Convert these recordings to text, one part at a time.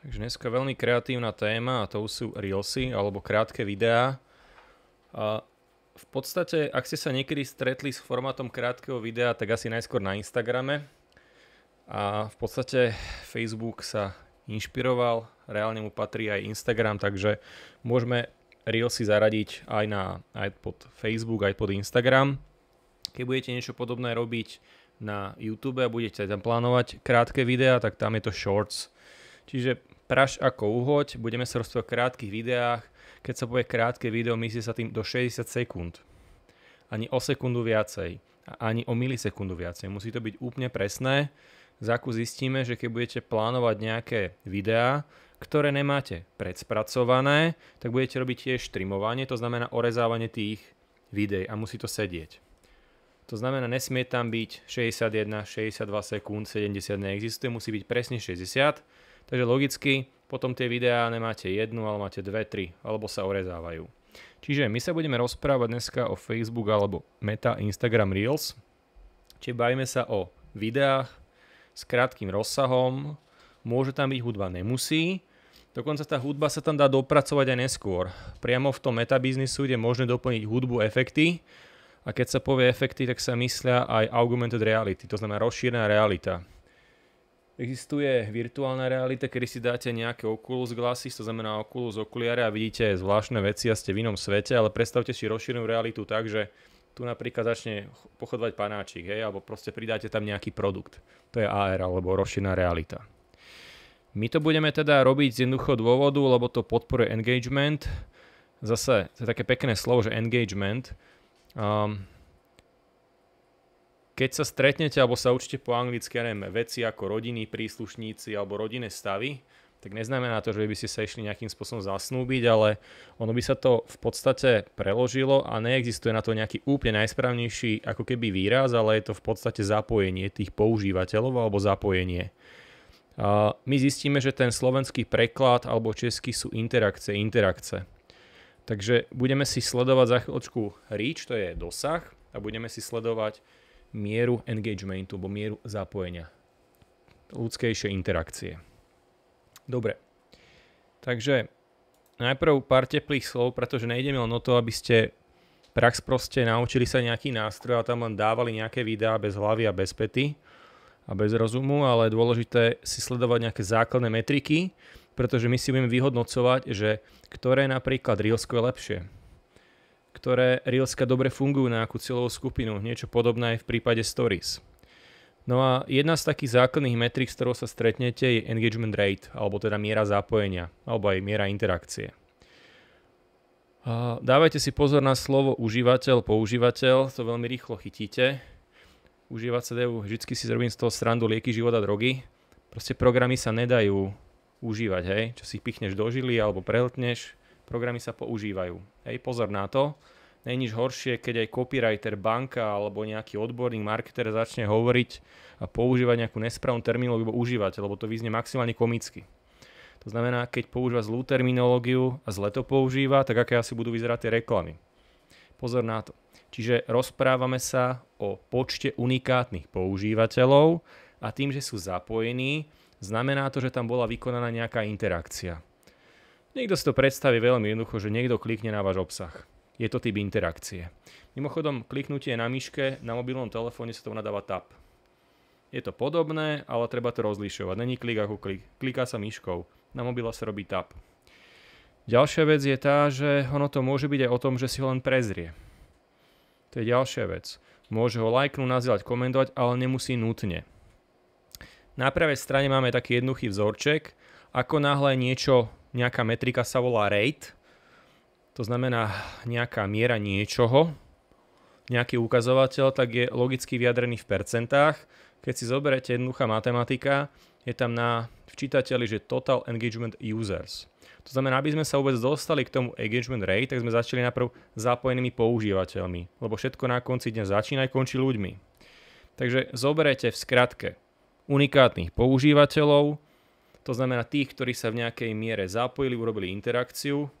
Takže dneska veľmi kreatívna téma a to sú reelsy alebo krátke videá. A v podstate, ak ste sa niekedy stretli s formátom krátkeho videa, tak asi najskôr na Instagrame. A v podstate Facebook sa inšpiroval, reálne mu patrí aj Instagram, takže môžeme Reelsy zaradiť aj, na, aj pod Facebook, aj pod Instagram. Keď budete niečo podobné robiť na YouTube a budete tam plánovať krátke videá, tak tam je to Shorts Čiže praš ako uhoď, budeme sa rozprávať o krátkých videách. Keď sa povie krátke video, myslí sa tým do 60 sekúnd. Ani o sekundu viacej. Ani o milisekundu viacej. Musí to byť úplne presné. Zaku zistíme, že keď budete plánovať nejaké videá, ktoré nemáte predspracované, tak budete robiť tiež trimovanie, to znamená orezávanie tých videí a musí to sedieť. To znamená, nesmie tam byť 61, 62 sekúnd, 70 neexistuje, musí byť presne 60 Takže logicky potom tie videá nemáte jednu, ale máte dve, tri, alebo sa orezávajú. Čiže my sa budeme rozprávať dneska o Facebook alebo Meta Instagram Reels. Čiže bavíme sa o videách s krátkým rozsahom, môže tam byť hudba, nemusí. Dokonca tá hudba sa tam dá dopracovať aj neskôr. Priamo v tom metabiznisu je možné doplniť hudbu efekty a keď sa povie efekty, tak sa myslia aj augmented reality, to znamená rozšírená realita. Existuje virtuálna realita, kedy si dáte nejaké Oculus Glasses, to znamená Oculus okuliare a vidíte zvláštne veci a ste v inom svete, ale predstavte si rozšírenú realitu tak, že tu napríklad začne pochodovať panáčik, hej, alebo proste pridáte tam nejaký produkt. To je AR alebo rozšírená realita. My to budeme teda robiť z jednoduchého dôvodu, lebo to podporuje engagement. Zase, to je také pekné slovo, že engagement. Um, keď sa stretnete alebo sa učite po anglicky, ja neviem, veci ako rodiny, príslušníci alebo rodinné stavy, tak neznamená to, že by ste sa išli nejakým spôsobom zasnúbiť, ale ono by sa to v podstate preložilo a neexistuje na to nejaký úplne najsprávnejší ako keby výraz, ale je to v podstate zapojenie tých používateľov alebo zapojenie. A my zistíme, že ten slovenský preklad alebo český sú interakcie, interakce. Takže budeme si sledovať za chvíľočku reach, to je dosah, a budeme si sledovať mieru engagementu, alebo mieru zapojenia. Ľudskejšie interakcie. Dobre. Takže najprv pár teplých slov, pretože nejdeme len o to, aby ste prax proste naučili sa nejaký nástroj a tam len dávali nejaké videá bez hlavy a bez pety a bez rozumu, ale je dôležité si sledovať nejaké základné metriky, pretože my si budeme vyhodnocovať, že ktoré napríklad Reelsko je lepšie ktoré Reelska dobre fungujú na nejakú cieľovú skupinu, niečo podobné aj v prípade Stories. No a jedna z takých základných metrik, s ktorou sa stretnete, je engagement rate, alebo teda miera zapojenia, alebo aj miera interakcie. Dávajte si pozor na slovo užívateľ, používateľ, to veľmi rýchlo chytíte. Užívať sa dajú, vždycky si zrobím z toho srandu lieky, života a drogy. Proste programy sa nedajú užívať, hej, čo si pichneš do žily alebo prehltneš, programy sa používajú. Hej, pozor na to. Není horšie, keď aj copywriter, banka alebo nejaký odborník, marketer začne hovoriť a používať nejakú nesprávnu terminológiu, lebo užívať, lebo to vyznie maximálne komicky. To znamená, keď používa zlú terminológiu a zle to používa, tak aké asi budú vyzerať tie reklamy. Pozor na to. Čiže rozprávame sa o počte unikátnych používateľov a tým, že sú zapojení, znamená to, že tam bola vykonaná nejaká interakcia. Niekto si to predstaví veľmi jednoducho, že niekto klikne na váš obsah. Je to typ interakcie. Mimochodom, kliknutie na myške na mobilnom telefóne sa to nadáva tap. Je to podobné, ale treba to rozlišovať. Není klik ako klik. Kliká sa myškou. Na mobila sa robí tap. Ďalšia vec je tá, že ono to môže byť aj o tom, že si ho len prezrie. To je ďalšia vec. Môže ho lajknúť, nazývať, komentovať, ale nemusí nutne. Na pravej strane máme taký jednoduchý vzorček. Ako náhle niečo nejaká metrika sa volá rate, to znamená nejaká miera niečoho, nejaký ukazovateľ, tak je logicky vyjadrený v percentách. Keď si zoberete jednoduchá matematika, je tam na včítateľi, že Total Engagement Users. To znamená, aby sme sa vôbec dostali k tomu engagement rate, tak sme začali najprv zapojenými používateľmi, lebo všetko na konci dňa začína aj končí ľuďmi. Takže zoberete v skratke unikátnych používateľov, to znamená tých, ktorí sa v nejakej miere zapojili, urobili interakciu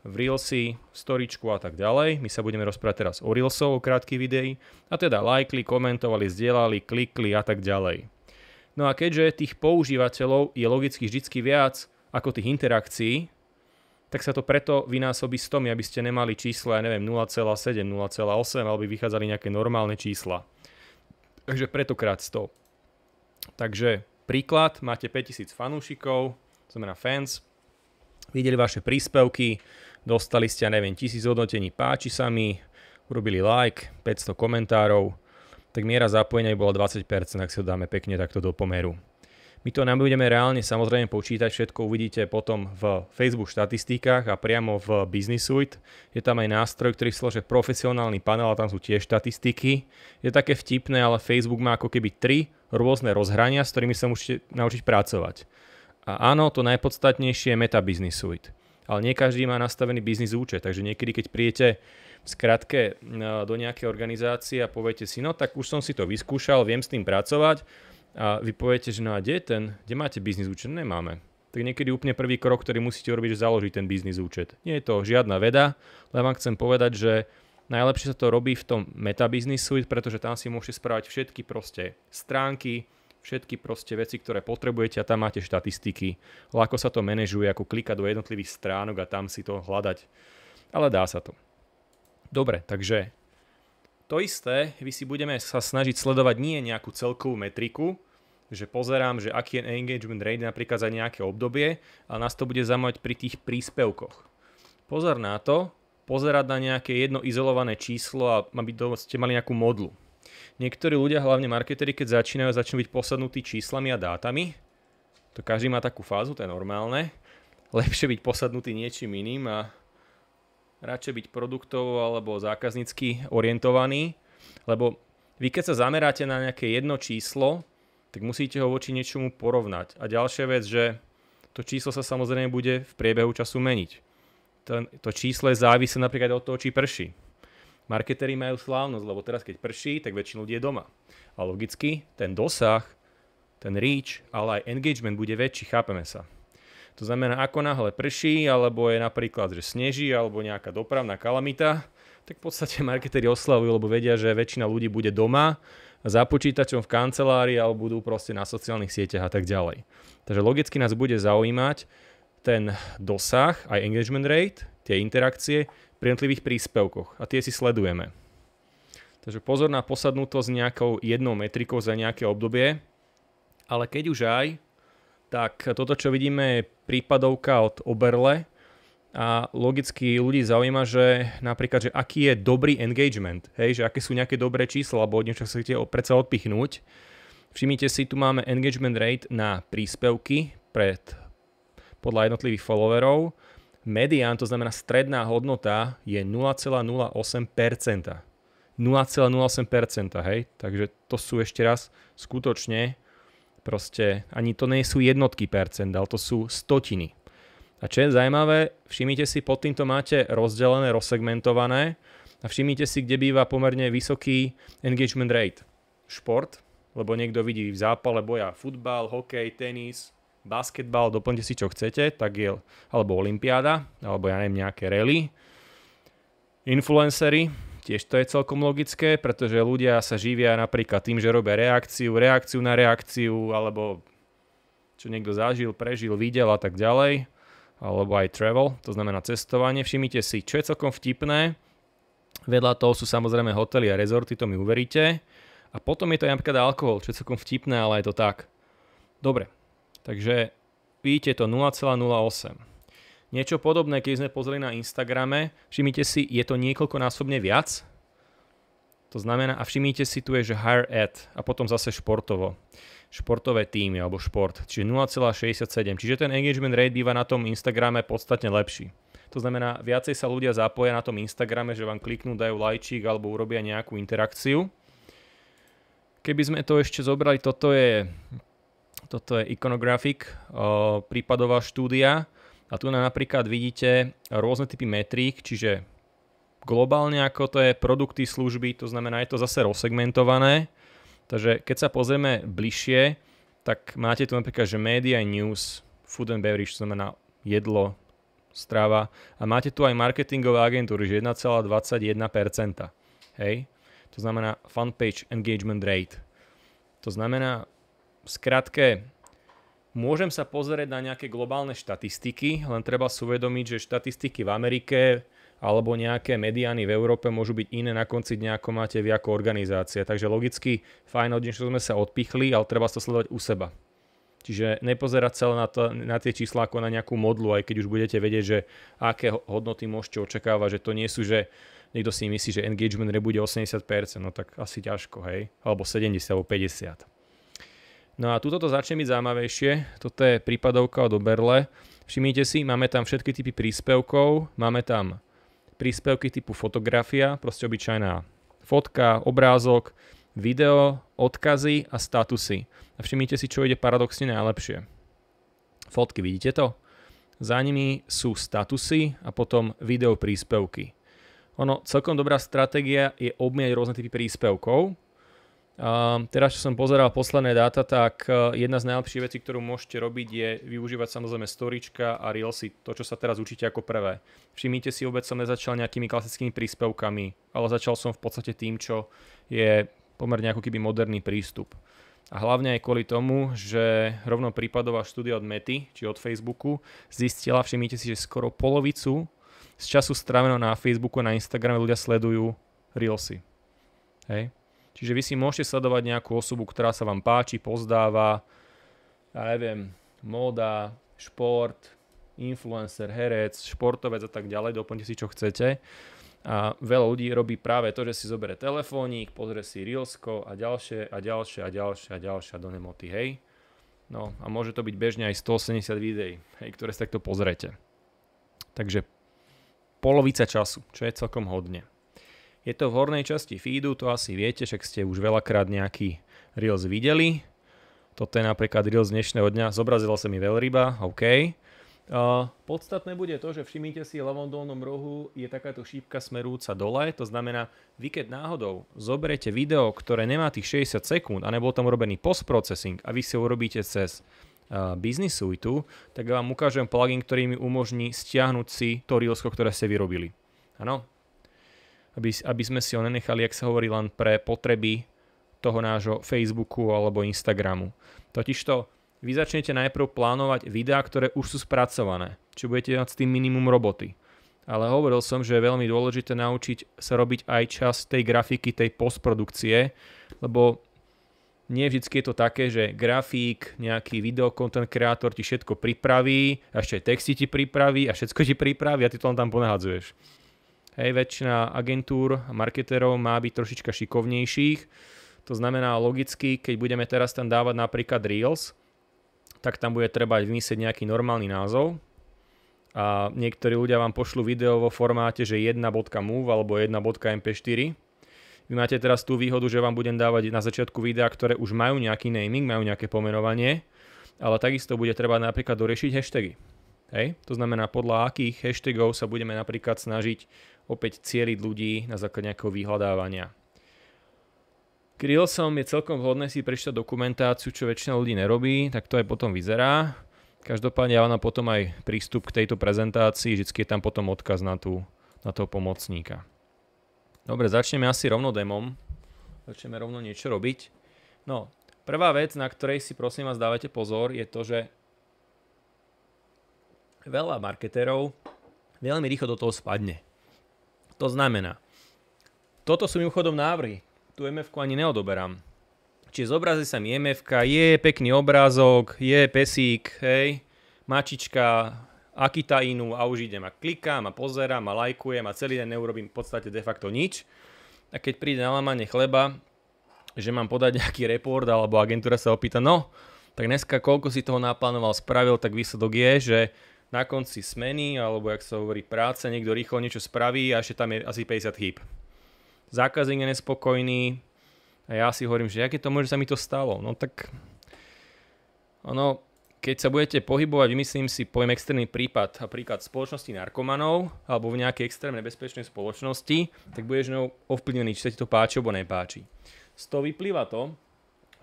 v Reelsy, storičku a tak ďalej. My sa budeme rozprávať teraz o Reelsov, o krátkych videí. A teda lajkli, komentovali, zdieľali, klikli a tak ďalej. No a keďže tých používateľov je logicky vždycky viac ako tých interakcií, tak sa to preto vynásobí tom, aby ste nemali čísla, ja neviem, 0,7, 0,8, alebo by vychádzali nejaké normálne čísla. Takže preto krát 100. Takže Príklad, máte 5000 fanúšikov, znamená fans, videli vaše príspevky, dostali ste, neviem, 1000 hodnotení páči sa mi, urobili like, 500 komentárov, tak miera zapojenia by bola 20%, ak si ho dáme pekne takto do pomeru. My to nebudeme reálne samozrejme počítať, všetko uvidíte potom v Facebook štatistikách a priamo v Business Suite. Je tam aj nástroj, ktorý slože profesionálny panel a tam sú tiež štatistiky. Je také vtipné, ale Facebook má ako keby 3 rôzne rozhrania, s ktorými sa môžete naučiť pracovať. A áno, to najpodstatnejšie je meta business suite. Ale nie každý má nastavený biznis účet, takže niekedy, keď príjete skratke e, do nejakej organizácie a poviete si, no tak už som si to vyskúšal, viem s tým pracovať a vy poviete, že no a kde je ten, kde máte biznis účet? Nemáme. Tak niekedy úplne prvý krok, ktorý musíte urobiť, že založiť ten biznis účet. Nie je to žiadna veda, len vám chcem povedať, že Najlepšie sa to robí v tom meta business suite, pretože tam si môžete spravať všetky proste stránky, všetky proste veci, ktoré potrebujete a tam máte štatistiky. ako sa to manažuje, ako klikať do jednotlivých stránok a tam si to hľadať. Ale dá sa to. Dobre, takže to isté, vy si budeme sa snažiť sledovať nie nejakú celkovú metriku, že pozerám, že aký je engagement rate napríklad za nejaké obdobie a nás to bude zaujímať pri tých príspevkoch. Pozor na to, pozerať na nejaké jedno izolované číslo a aby ste mali nejakú modlu. Niektorí ľudia, hlavne marketeri, keď začínajú, začnú byť posadnutí číslami a dátami. To každý má takú fázu, to je normálne. Lepšie byť posadnutý niečím iným a radšej byť produktovo alebo zákaznícky orientovaný, lebo vy keď sa zameráte na nejaké jedno číslo, tak musíte ho voči niečomu porovnať. A ďalšia vec, že to číslo sa samozrejme bude v priebehu času meniť to, to je závisí napríklad od toho, či prší. Marketéri majú slávnosť, lebo teraz keď prší, tak väčšina ľudí je doma. A logicky ten dosah, ten reach, ale aj engagement bude väčší, chápeme sa. To znamená, ako náhle prší, alebo je napríklad, že sneží, alebo nejaká dopravná kalamita, tak v podstate marketéri oslavujú, lebo vedia, že väčšina ľudí bude doma, za počítačom v kancelárii, alebo budú proste na sociálnych sieťach a tak ďalej. Takže logicky nás bude zaujímať, ten dosah, aj engagement rate, tie interakcie pri jednotlivých príspevkoch a tie si sledujeme. Takže pozor na posadnutosť nejakou jednou metrikou za nejaké obdobie, ale keď už aj, tak toto, čo vidíme, je prípadovka od Oberle a logicky ľudí zaujíma, že napríklad, že aký je dobrý engagement, hej, že aké sú nejaké dobré čísla, alebo od niečo sa chcete predsa odpichnúť. Všimnite si, tu máme engagement rate na príspevky pred podľa jednotlivých followerov. Medián, to znamená stredná hodnota, je 0,08%. 0,08%, hej? Takže to sú ešte raz skutočne proste, ani to nie sú jednotky percent, ale to sú stotiny. A čo je zaujímavé, všimnite si, pod týmto máte rozdelené, rozsegmentované a všimnite si, kde býva pomerne vysoký engagement rate. Šport, lebo niekto vidí v zápale boja futbal, hokej, tenis, basketbal, doplňte si čo chcete, tak je, alebo olimpiáda, alebo ja neviem, nejaké rally. Influencery, tiež to je celkom logické, pretože ľudia sa živia napríklad tým, že robia reakciu, reakciu na reakciu, alebo čo niekto zažil, prežil, videl a tak ďalej, alebo aj travel, to znamená cestovanie. Všimnite si, čo je celkom vtipné, vedľa toho sú samozrejme hotely a rezorty, to mi uveríte. A potom je to aj napríklad alkohol, čo je celkom vtipné, ale je to tak. Dobre, Takže vidíte to 0,08. Niečo podobné, keď sme pozreli na Instagrame, všimnite si, je to niekoľkonásobne viac. To znamená, a všimnite si, tu je, že higher ad a potom zase športovo. Športové týmy alebo šport, čiže 0,67. Čiže ten engagement rate býva na tom Instagrame podstatne lepší. To znamená, viacej sa ľudia zapoja na tom Instagrame, že vám kliknú, dajú lajčík alebo urobia nejakú interakciu. Keby sme to ešte zobrali, toto je toto je Iconographic, prípadová štúdia. A tu napríklad vidíte rôzne typy metrík, čiže globálne ako to je produkty, služby, to znamená je to zase rozsegmentované. Takže keď sa pozrieme bližšie, tak máte tu napríklad, že media, news, food and beverage, to znamená jedlo, strava. A máte tu aj marketingové agentúry, že 1,21%. Hej? To znamená fanpage engagement rate. To znamená, Skratke, môžem sa pozrieť na nejaké globálne štatistiky, len treba si uvedomiť, že štatistiky v Amerike alebo nejaké mediány v Európe môžu byť iné na konci dňa, ako máte vy ako organizácia. Takže logicky, fajn, od niečo sme sa odpichli, ale treba to sledovať u seba. Čiže nepozerať sa na, to, na tie čísla ako na nejakú modlu, aj keď už budete vedieť, že aké hodnoty môžete očakávať, že to nie sú, že niekto si myslí, že engagement nebude 80%, no tak asi ťažko, hej? Alebo 70, alebo 50. No a tuto to začne byť zaujímavejšie. Toto je prípadovka od Oberle. Všimnite si, máme tam všetky typy príspevkov, máme tam príspevky typu fotografia, proste obyčajná fotka, obrázok, video, odkazy a statusy. A všimnite si, čo ide paradoxne najlepšie. Fotky, vidíte to? Za nimi sú statusy a potom video príspevky. Ono, celkom dobrá stratégia je obmiať rôzne typy príspevkov, teraz, čo som pozeral posledné dáta, tak e, jedna z najlepších vecí, ktorú môžete robiť, je využívať samozrejme storička a reelsy, to, čo sa teraz učíte ako prvé. Všimnite si, vôbec som nezačal nejakými klasickými príspevkami, ale začal som v podstate tým, čo je pomerne ako keby moderný prístup. A hlavne aj kvôli tomu, že rovno prípadová štúdia od Mety, či od Facebooku, zistila, všimnite si, že skoro polovicu z času stráveného na Facebooku a na Instagrame ľudia sledujú reelsy. Hej. Čiže vy si môžete sledovať nejakú osobu, ktorá sa vám páči, pozdáva, ja neviem, moda, šport, influencer, herec, športovec a tak ďalej, doplňte si čo chcete. A veľa ľudí robí práve to, že si zoberie telefónik, pozrie si Reelsko a ďalšie a ďalšie a ďalšie a ďalšie do nemoty, hej. No a môže to byť bežne aj 180 videí, hej, ktoré si takto pozrete. Takže polovica času, čo je celkom hodne. Je to v hornej časti feedu, to asi viete, však ste už veľakrát nejaký Reels videli. Toto je napríklad Reels dnešného dňa, zobrazila sa mi veľryba, OK. Uh, podstatné bude to, že všimnite si, v ľavom dolnom rohu je takáto šípka smerúca dole, to znamená, vy keď náhodou zoberete video, ktoré nemá tých 60 sekúnd a nebol tam urobený postprocessing a vy si ho urobíte cez uh, Business Suite, tak vám ukážem plugin, ktorý mi umožní stiahnuť si to Reelsko, ktoré ste vyrobili. Áno, aby, aby sme si ho nenechali, ak sa hovorí, len pre potreby toho nášho Facebooku alebo Instagramu. Totižto vy začnete najprv plánovať videá, ktoré už sú spracované, či budete mať s tým minimum roboty. Ale hovoril som, že je veľmi dôležité naučiť sa robiť aj čas tej grafiky, tej postprodukcie, lebo nie vždy je to také, že grafík, nejaký video content kreator ti všetko pripraví, a ešte aj texty ti pripraví a všetko ti pripraví a ty to len tam ponahadzuješ. Hej, väčšina agentúr, a marketérov má byť trošička šikovnejších. To znamená logicky, keď budeme teraz tam dávať napríklad Reels, tak tam bude treba vymyslieť nejaký normálny názov. A niektorí ľudia vám pošlu video vo formáte, že 1.move alebo 1.mp4. Vy máte teraz tú výhodu, že vám budem dávať na začiatku videa, ktoré už majú nejaký naming, majú nejaké pomenovanie, ale takisto bude treba napríklad doriešiť hashtagy. Hej? To znamená, podľa akých hashtagov sa budeme napríklad snažiť opäť cieliť ľudí na základe nejakého vyhľadávania. K Reelsom je celkom vhodné si prečítať dokumentáciu, čo väčšina ľudí nerobí, tak to aj potom vyzerá. Každopádne ja mám potom aj prístup k tejto prezentácii, vždy je tam potom odkaz na, tú, na toho pomocníka. Dobre, začneme asi rovno demom. Začneme rovno niečo robiť. No, prvá vec, na ktorej si prosím vás dávate pozor, je to, že veľa marketérov veľmi rýchlo do toho spadne. To znamená, toto sú mimochodom návrhy. Tu mf ani neodoberám. Čiže zobrazí sa mi mf je pekný obrázok, je pesík, hej, mačička, akita inú a už idem a klikám a pozerám a lajkujem a celý deň neurobím v podstate de facto nič. A keď príde na lamanie chleba, že mám podať nejaký report alebo agentúra sa opýta, no, tak dneska koľko si toho naplánoval, spravil, tak výsledok je, že na konci smeny, alebo jak sa hovorí práce, niekto rýchlo niečo spraví a ešte tam je asi 50 chýb. Zákazník je nespokojný a ja si hovorím, že aké to môže sa mi to stalo. No tak ono, keď sa budete pohybovať, vymyslím si pojem extrémny prípad, napríklad spoločnosti narkomanov alebo v nejakej extrémne bezpečnej spoločnosti, tak budeš ňou ovplyvnený, či sa ti to páči alebo nepáči. Z toho vyplýva to,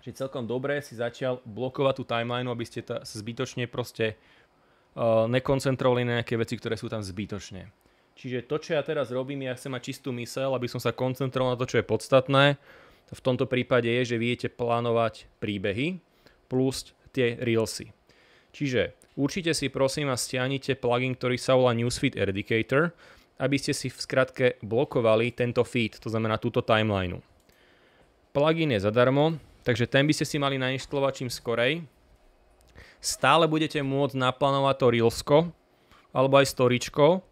že celkom dobre si začal blokovať tú timeline, aby ste ta, zbytočne proste Eh, nekoncentrovali na nejaké veci, ktoré sú tam zbytočne. Čiže to, čo ja teraz robím, ja chcem mať čistú myseľ, aby som sa koncentroval na to, čo je podstatné. V tomto prípade je, že viete plánovať príbehy plus tie reelsy. Čiže určite si prosím a stiahnite plugin, ktorý sa volá Newsfeed Eradicator, aby ste si v skratke blokovali tento feed, to znamená túto timeline. Plugin je zadarmo, takže ten by ste si mali nainštalovať čím skorej, stále budete môcť naplánovať to Reelsko alebo aj Storyčko.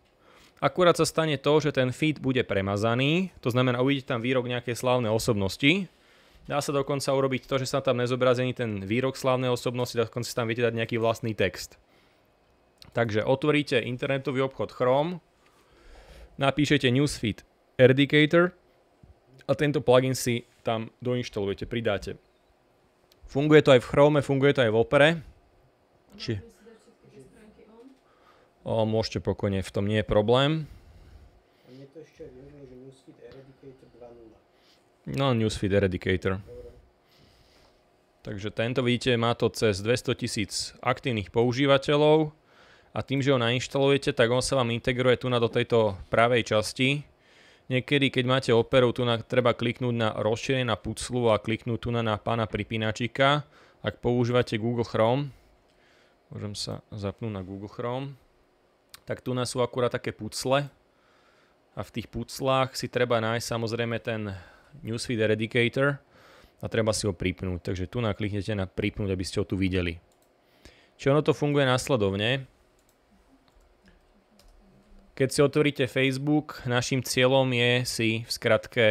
Akurát sa stane to, že ten feed bude premazaný, to znamená uvidíte tam výrok nejakej slávnej osobnosti. Dá sa dokonca urobiť to, že sa tam nezobrazení ten výrok slávnej osobnosti, dokonca tam viete dať nejaký vlastný text. Takže otvoríte internetový obchod Chrome, napíšete newsfeed Erdicator a tento plugin si tam doinštalujete, pridáte. Funguje to aj v Chrome, funguje to aj v Opere, či... O, môžete pokojne, v tom nie je problém. No, Newsfeed Eradicator. Takže tento vidíte, má to cez 200 tisíc aktívnych používateľov a tým, že ho nainštalujete, tak on sa vám integruje tu na do tejto pravej časti. Niekedy, keď máte operu, tu na, treba kliknúť na rozšírenie na puclu a kliknúť tu na, na pána pripínačika, ak používate Google Chrome, Môžem sa zapnúť na Google Chrome. Tak tu sú akurát také pucle. A v tých puclách si treba nájsť samozrejme ten Newsfeed Eradicator a treba si ho pripnúť. Takže tu nakliknete na pripnúť, aby ste ho tu videli. Čo ono to funguje následovne. Keď si otvoríte Facebook, našim cieľom je si v skratke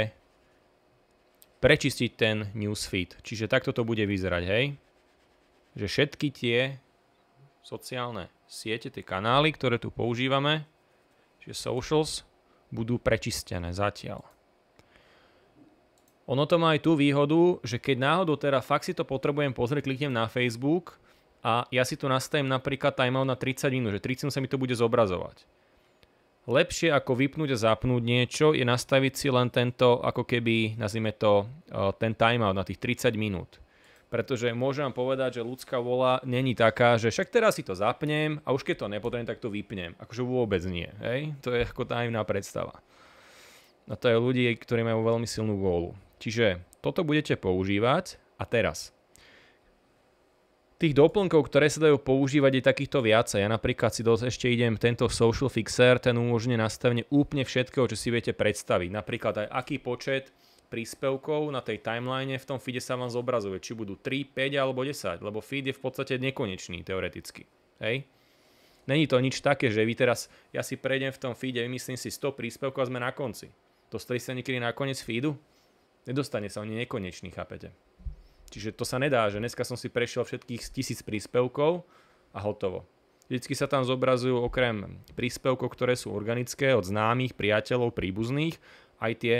prečistiť ten newsfeed. Čiže takto to bude vyzerať, hej? Že všetky tie sociálne siete, tie kanály, ktoré tu používame, čiže socials, budú prečistené zatiaľ. Ono to má aj tú výhodu, že keď náhodou teda fakt si to potrebujem pozrieť, kliknem na Facebook a ja si tu nastavím napríklad timeout na 30 minút, že 30 minút sa mi to bude zobrazovať. Lepšie ako vypnúť a zapnúť niečo je nastaviť si len tento, ako keby, nazvime to, eh, ten timeout na tých 30 minút pretože môžem vám povedať, že ľudská vola není taká, že však teraz si to zapnem a už keď to nepotrebujem, tak to vypnem. Akože vôbec nie. Hej? To je ako tajemná predstava. A to je ľudí, ktorí majú veľmi silnú vôľu. Čiže toto budete používať a teraz. Tých doplnkov, ktoré sa dajú používať, je takýchto viacej. Ja napríklad si dosť ešte idem tento Social Fixer, ten umožňuje nastavenie úplne všetkého, čo si viete predstaviť. Napríklad aj aký počet príspevkov na tej timeline v tom feede sa vám zobrazuje, či budú 3, 5 alebo 10, lebo feed je v podstate nekonečný teoreticky. Hej? Není to nič také, že vy teraz, ja si prejdem v tom feede, vymyslím si 100 príspevkov a sme na konci. Dostali sa niekedy na koniec feedu? Nedostane sa, oni nekonečný, chápete? Čiže to sa nedá, že dneska som si prešiel všetkých 1000 príspevkov a hotovo. Vždycky sa tam zobrazujú okrem príspevkov, ktoré sú organické od známych, priateľov, príbuzných, aj tie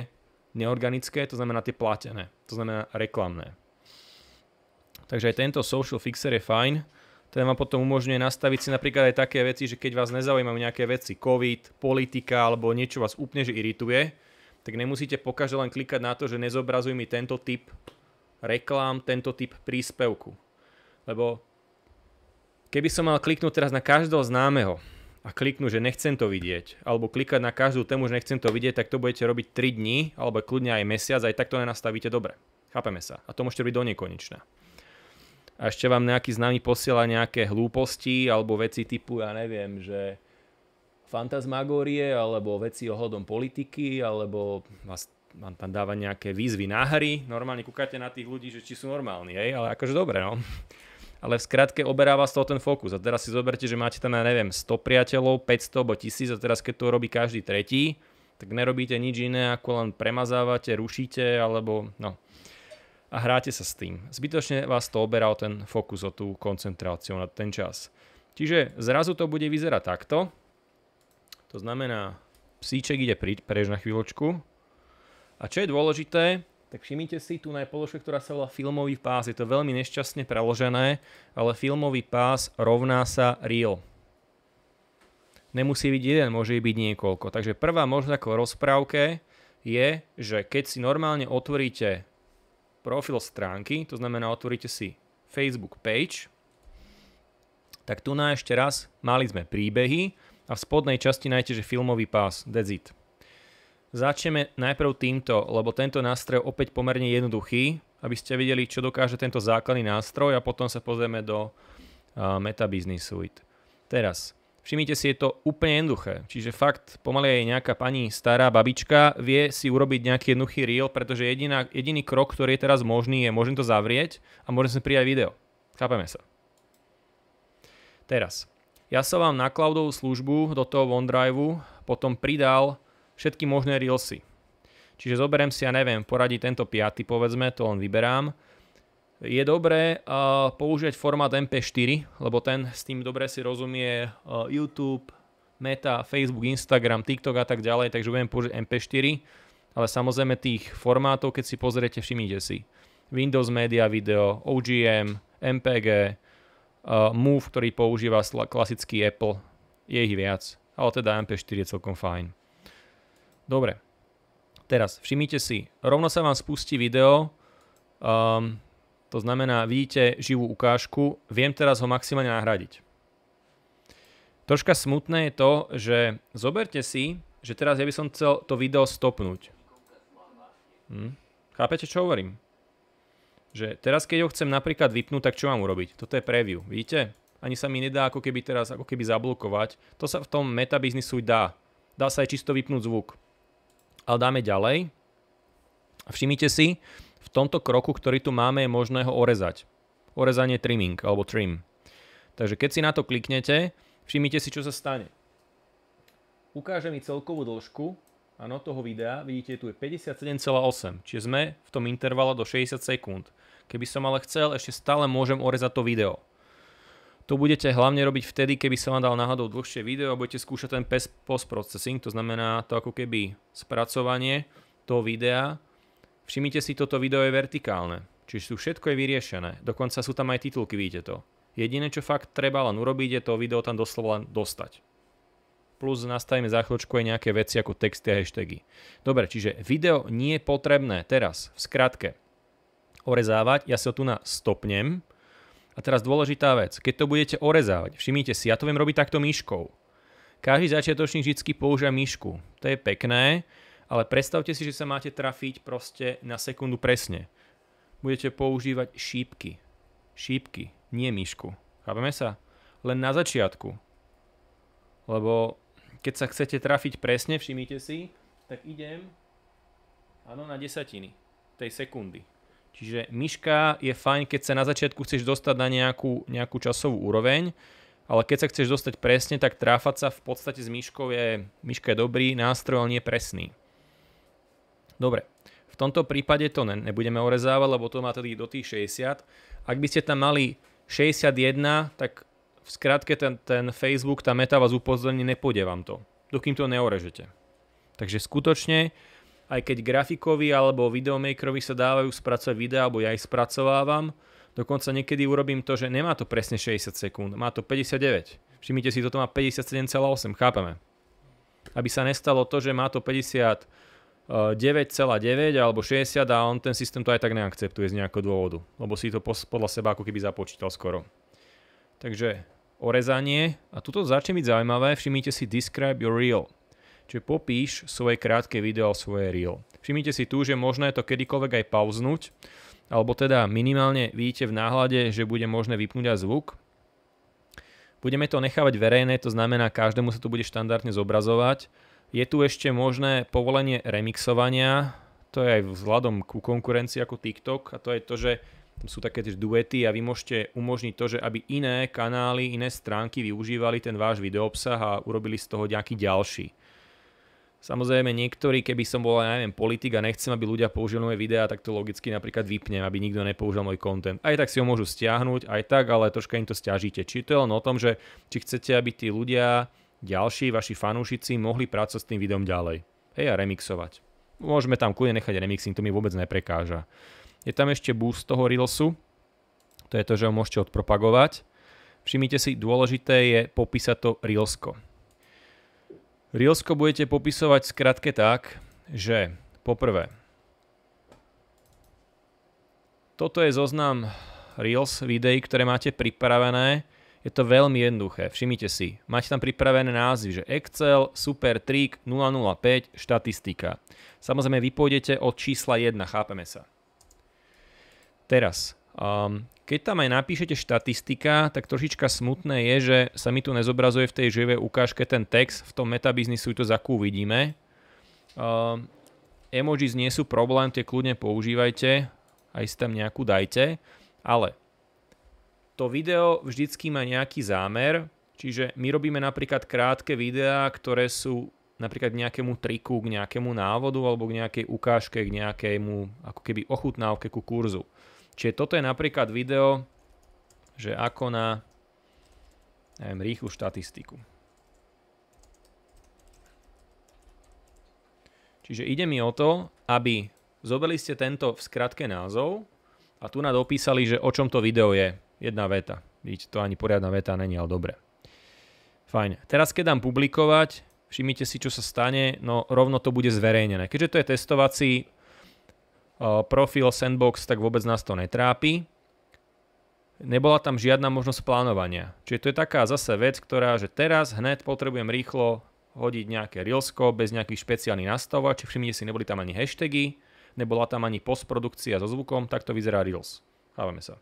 neorganické, to znamená tie platené, to znamená reklamné. Takže aj tento social fixer je fajn. Ten vám potom umožňuje nastaviť si napríklad aj také veci, že keď vás nezaujímajú nejaké veci, COVID, politika alebo niečo vás úplne že irituje, tak nemusíte pokaže len klikať na to, že nezobrazuj mi tento typ reklám, tento typ príspevku. Lebo keby som mal kliknúť teraz na každého známeho, a kliknú, že nechcem to vidieť, alebo klikať na každú tému, že nechcem to vidieť, tak to budete robiť 3 dní, alebo kľudne aj mesiac, aj tak to nenastavíte dobre. Chápeme sa. A to môžete robiť do nekonečna. A ešte vám nejaký známy posiela nejaké hlúposti alebo veci typu, ja neviem, že fantasmagórie alebo veci ohľadom politiky alebo vás vám tam dáva nejaké výzvy na hry. Normálne kúkate na tých ľudí, že či sú normálni, hej? ale akože dobre, no ale v skratke oberá vás toho ten fokus. A teraz si zoberte, že máte tam, neviem, 100 priateľov, 500 alebo 1000 a teraz keď to robí každý tretí, tak nerobíte nič iné, ako len premazávate, rušíte alebo no. A hráte sa s tým. Zbytočne vás to oberá o ten fokus, o tú koncentráciu na ten čas. Čiže zrazu to bude vyzerať takto. To znamená, psíček ide preč na chvíľočku. A čo je dôležité, tak všimnite si tu na položka, ktorá sa volá filmový pás. Je to veľmi nešťastne preložené, ale filmový pás rovná sa real. Nemusí byť jeden, môže byť niekoľko. Takže prvá možná ako rozprávke je, že keď si normálne otvoríte profil stránky, to znamená otvoríte si Facebook page, tak tu na ešte raz mali sme príbehy a v spodnej časti nájdete, že filmový pás, that's it. Začneme najprv týmto, lebo tento nástroj je opäť pomerne jednoduchý, aby ste videli, čo dokáže tento základný nástroj a potom sa pozrieme do uh, Meta Business Suite. Teraz, všimnite si, je to úplne jednoduché. Čiže fakt, pomaly aj nejaká pani stará babička vie si urobiť nejaký jednoduchý reel, pretože jediná, jediný krok, ktorý je teraz možný, je môžem to zavrieť a môžem si prijať video. Chápeme sa. Teraz, ja som vám na cloudovú službu do toho OneDrive potom pridal všetky možné reelsy. Čiže zoberiem si, ja neviem, poradí tento piaty, povedzme, to len vyberám. Je dobré uh, formát MP4, lebo ten s tým dobre si rozumie uh, YouTube, Meta, Facebook, Instagram, TikTok a tak ďalej, takže budem použiť MP4, ale samozrejme tých formátov, keď si pozriete, všimnite si. Windows Media Video, OGM, MPG, uh, Move, ktorý používa klasický Apple, je ich viac, ale teda MP4 je celkom fajn. Dobre. Teraz všimnite si, rovno sa vám spustí video, um, to znamená, vidíte živú ukážku, viem teraz ho maximálne nahradiť. Troška smutné je to, že zoberte si, že teraz ja by som chcel to video stopnúť. Hm? Chápete, čo hovorím? Že teraz, keď ho chcem napríklad vypnúť, tak čo mám urobiť? Toto je preview, vidíte? Ani sa mi nedá ako keby teraz ako keby zablokovať. To sa v tom metabiznisu dá. Dá sa aj čisto vypnúť zvuk. Ale dáme ďalej. Všimnite si, v tomto kroku, ktorý tu máme, je možné ho orezať. Orezanie trimming, alebo trim. Takže keď si na to kliknete, všimnite si, čo sa stane. Ukáže mi celkovú dĺžku áno, toho videa. Vidíte, tu je 57,8, čiže sme v tom intervale do 60 sekúnd. Keby som ale chcel, ešte stále môžem orezať to video. To budete hlavne robiť vtedy, keby som vám dal náhodou dlhšie video a budete skúšať ten post-processing, to znamená to ako keby spracovanie toho videa. Všimnite si, toto video je vertikálne, čiže sú všetko je vyriešené. Dokonca sú tam aj titulky, vidíte to. Jediné, čo fakt treba len urobiť, je to video tam doslova len dostať. Plus nastavíme za chvíľočku aj nejaké veci ako texty a hashtagy. Dobre, čiže video nie je potrebné teraz, v skratke, orezávať. Ja sa tu na stopnem a teraz dôležitá vec. Keď to budete orezávať, všimnite si, ja to viem robiť takto myškou. Každý začiatočník vždy použia myšku. To je pekné, ale predstavte si, že sa máte trafiť proste na sekundu presne. Budete používať šípky. Šípky, nie myšku. Chápeme sa? Len na začiatku. Lebo keď sa chcete trafiť presne, všimnite si, tak idem áno, na desatiny tej sekundy. Čiže myška je fajn, keď sa na začiatku chceš dostať na nejakú, nejakú časovú úroveň, ale keď sa chceš dostať presne, tak tráfať sa v podstate s myškou je, myška je dobrý nástroj, ale nie presný. Dobre, v tomto prípade to ne, nebudeme orezávať, lebo to má tedy do tých 60. Ak by ste tam mali 61, tak v skratke ten, ten Facebook, tá meta vás upozorní, nepôjde vám to, dokým to neorežete. Takže skutočne aj keď grafikovi alebo videomakerovi sa dávajú spracovať videa, alebo ja ich spracovávam, dokonca niekedy urobím to, že nemá to presne 60 sekúnd, má to 59. Všimnite si, toto má 57,8, chápeme. Aby sa nestalo to, že má to 50 9,9 alebo 60 a on ten systém to aj tak neakceptuje z nejakého dôvodu, lebo si to podľa seba ako keby započítal skoro. Takže orezanie a tuto začne byť zaujímavé, všimnite si describe your reel. Čiže popíš svoje krátke video alebo svoje reel. Všimnite si tu, že možné je to kedykoľvek aj pauznúť, alebo teda minimálne vidíte v náhľade, že bude možné vypnúť aj zvuk. Budeme to nechávať verejné, to znamená každému sa to bude štandardne zobrazovať. Je tu ešte možné povolenie remixovania, to je aj vzhľadom ku konkurencii ako TikTok a to je to, že tam sú také tiež duety a vy môžete umožniť to, že aby iné kanály, iné stránky využívali ten váš videoobsah a urobili z toho nejaký ďalší. Samozrejme, niektorí, keby som bol, ja neviem, politik a nechcem, aby ľudia použili moje videá, tak to logicky napríklad vypnem, aby nikto nepoužil môj kontent. Aj tak si ho môžu stiahnuť, aj tak, ale troška im to stiažíte. Či to je len o tom, že či chcete, aby tí ľudia, ďalší vaši fanúšici, mohli pracovať s tým videom ďalej. Hej, a remixovať. Môžeme tam kľudne nechať remixing, to mi vôbec neprekáža. Je tam ešte boost toho Reelsu, to je to, že ho môžete odpropagovať. Všimnite si, dôležité je popísať to Reelsko. Rielsko budete popisovať skratke tak, že poprvé, toto je zoznam Reels videí, ktoré máte pripravené. Je to veľmi jednoduché, všimnite si. Máte tam pripravené názvy, že Excel, Super trick 005, štatistika. Samozrejme, vy pôjdete od čísla 1, chápeme sa. Teraz, Um, keď tam aj napíšete štatistika, tak trošička smutné je, že sa mi tu nezobrazuje v tej živej ukážke ten text, v tom metabiznisu to za kú vidíme. Um, emojis nie sú problém, tie kľudne používajte, aj si tam nejakú dajte, ale to video vždycky má nejaký zámer, čiže my robíme napríklad krátke videá, ktoré sú napríklad k nejakému triku, k nejakému návodu alebo k nejakej ukážke, k nejakému ako keby ochutnávke ku kurzu. Čiže toto je napríklad video, že ako na neviem, rýchlu štatistiku. Čiže ide mi o to, aby zobrali ste tento v skratke názov a tu nám že o čom to video je. Jedna veta. Vidíte, to ani poriadna veta není, ale dobre. Fajn. Teraz keď dám publikovať, všimnite si, čo sa stane, no rovno to bude zverejnené. Keďže to je testovací profil Sandbox, tak vôbec nás to netrápi. Nebola tam žiadna možnosť plánovania. Čiže to je taká zase vec, ktorá, že teraz hneď potrebujem rýchlo hodiť nejaké reelsko bez nejakých špeciálnych nastavovač. Všimnite si, neboli tam ani hashtagy, nebola tam ani postprodukcia so zvukom, tak to vyzerá reels. Chávame sa.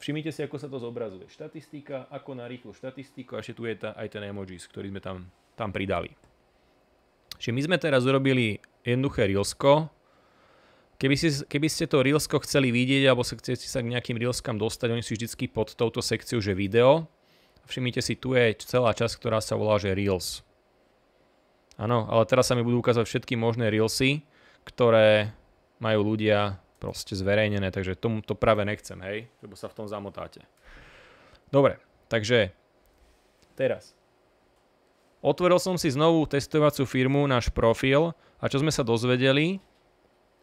Všimnite si, ako sa to zobrazuje. Štatistika, ako na rýchlu štatistiku a ešte tu je aj ten emojis, ktorý sme tam, tam pridali. Čiže my sme teraz urobili jednoduché Reelsko. Keby, si, keby ste to Reelsko chceli vidieť, alebo sa chcete sa k nejakým Reelskam dostať, oni sú vždycky pod touto sekciou, že video. Všimnite si, tu je celá časť, ktorá sa volá, že Reels. Áno, ale teraz sa mi budú ukázať všetky možné Reelsy, ktoré majú ľudia proste zverejnené, takže tomu to práve nechcem, hej, lebo sa v tom zamotáte. Dobre, takže teraz Otvoril som si znovu testovaciu firmu, náš profil a čo sme sa dozvedeli,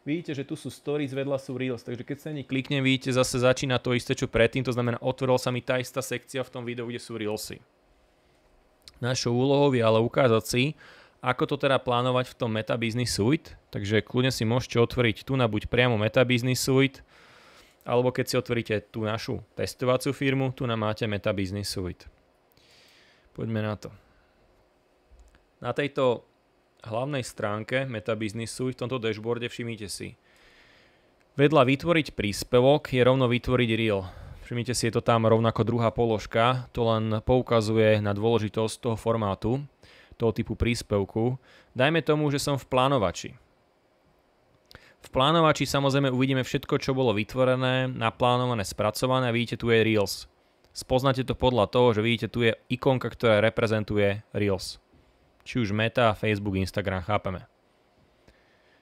vidíte, že tu sú stories, vedľa sú reels, takže keď sa na ne kliknem, vidíte, zase začína to isté, čo predtým, to znamená, otvorila sa mi tá istá sekcia v tom videu, kde sú reelsy. Našou úlohou je ale ukázať si, ako to teda plánovať v tom Meta Business Suite, takže kľudne si môžete otvoriť tu na buď priamo Meta Business Suite, alebo keď si otvoríte tú našu testovaciu firmu, tu nám máte Meta Business Suite. Poďme na to. Na tejto hlavnej stránke metabiznisu v tomto dashboarde všimnite si. Vedľa vytvoriť príspevok je rovno vytvoriť reel. Všimnite si, je to tam rovnako druhá položka, to len poukazuje na dôležitosť toho formátu, toho typu príspevku. Dajme tomu, že som v plánovači. V plánovači samozrejme uvidíme všetko, čo bolo vytvorené, naplánované, spracované a vidíte, tu je Reels. Spoznáte to podľa toho, že vidíte, tu je ikonka, ktorá reprezentuje Reels či už Meta, Facebook, Instagram, chápeme.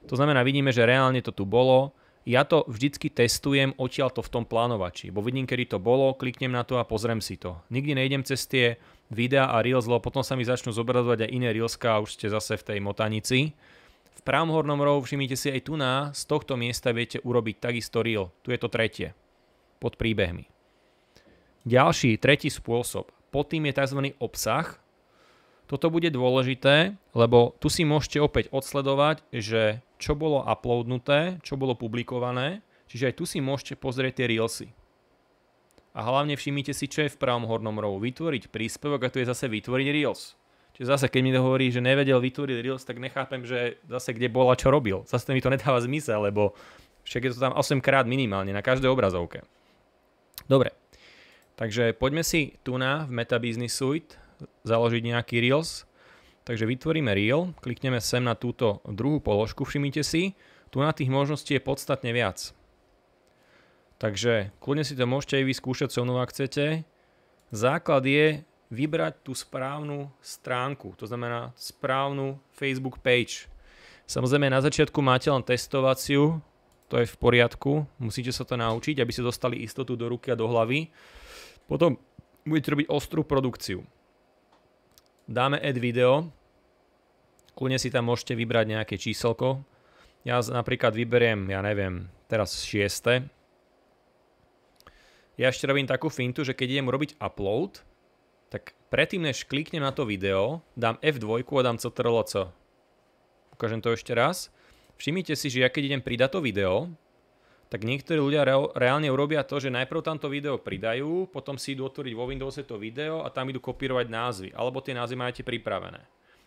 To znamená, vidíme, že reálne to tu bolo. Ja to vždycky testujem odtiaľ to v tom plánovači, bo vidím, kedy to bolo, kliknem na to a pozriem si to. Nikdy nejdem cez tie videá a reels, lebo potom sa mi začnú zobrazovať aj iné reelska a už ste zase v tej motanici. V pravom hornom rohu všimnite si aj tu na, z tohto miesta viete urobiť takisto reel. Tu je to tretie, pod príbehmi. Ďalší, tretí spôsob. Pod tým je tzv. obsah, toto bude dôležité, lebo tu si môžete opäť odsledovať, že čo bolo uploadnuté, čo bolo publikované, čiže aj tu si môžete pozrieť tie reelsy. A hlavne všimnite si, čo je v pravom hornom rohu. Vytvoriť príspevok a tu je zase vytvoriť reels. Čiže zase, keď mi to hovorí, že nevedel vytvoriť reels, tak nechápem, že zase kde bol a čo robil. Zase mi to nedáva zmysel, lebo však je to tam 8 krát minimálne na každej obrazovke. Dobre, takže poďme si tu na v Meta Business Suite založiť nejaký Reels. Takže vytvoríme Reel, klikneme sem na túto druhú položku, všimnite si, tu na tých možností je podstatne viac. Takže kľudne si to môžete aj vyskúšať so mnou, ak chcete. Základ je vybrať tú správnu stránku, to znamená správnu Facebook page. Samozrejme na začiatku máte len testovaciu, to je v poriadku, musíte sa to naučiť, aby ste dostali istotu do ruky a do hlavy. Potom budete robiť ostrú produkciu. Dáme add video. Kľudne si tam môžete vybrať nejaké číselko. Ja napríklad vyberiem, ja neviem, teraz 6. Ja ešte robím takú fintu, že keď idem robiť upload, tak predtým, než kliknem na to video, dám F2 a dám CTRL-C. Ukážem to ešte raz. Všimnite si, že ja keď idem pridať to video, tak niektorí ľudia reálne urobia to, že najprv tam to video pridajú, potom si idú otvoriť vo Windowse to video a tam idú kopírovať názvy, alebo tie názvy máte pripravené.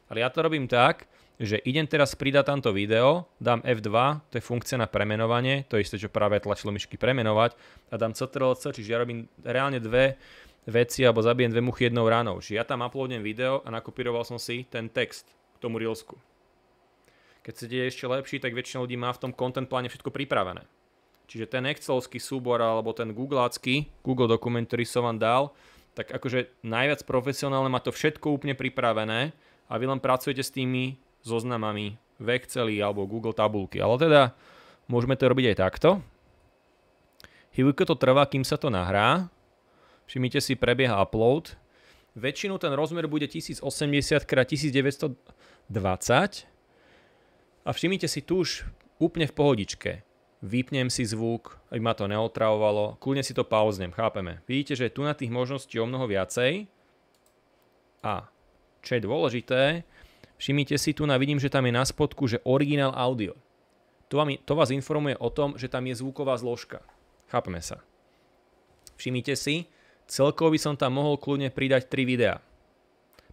Ale ja to robím tak, že idem teraz pridať tamto video, dám F2, to je funkcia na premenovanie, to je isté, čo práve tlačilo myšky premenovať, a dám CTRLC, čiže ja robím reálne dve veci, alebo zabijem dve muchy jednou ránou. Čiže ja tam uploadnem video a nakopíroval som si ten text k tomu Reelsku. Keď deje ešte lepší, tak väčšina ľudí má v tom content pláne všetko pripravené. Čiže ten excelovský súbor alebo ten googlácky, Google dokument, ktorý som vám dal, tak akože najviac profesionálne má to všetko úplne pripravené a vy len pracujete s tými zoznamami v Exceli alebo Google tabulky. Ale teda môžeme to robiť aj takto. Chvíľko to trvá, kým sa to nahrá. Všimnite si, prebieha upload. Väčšinu ten rozmer bude 1080x1920 a všimnite si tu už úplne v pohodičke vypnem si zvuk, aby ma to neotravovalo, kľudne si to pauznem, chápeme. Vidíte, že tu na tých možností o mnoho viacej. A čo je dôležité, všimnite si tu na, vidím, že tam je na spodku, že originál audio. To, vám, to vás informuje o tom, že tam je zvuková zložka. Chápeme sa. Všimnite si, celkovo by som tam mohol kľudne pridať 3 videá.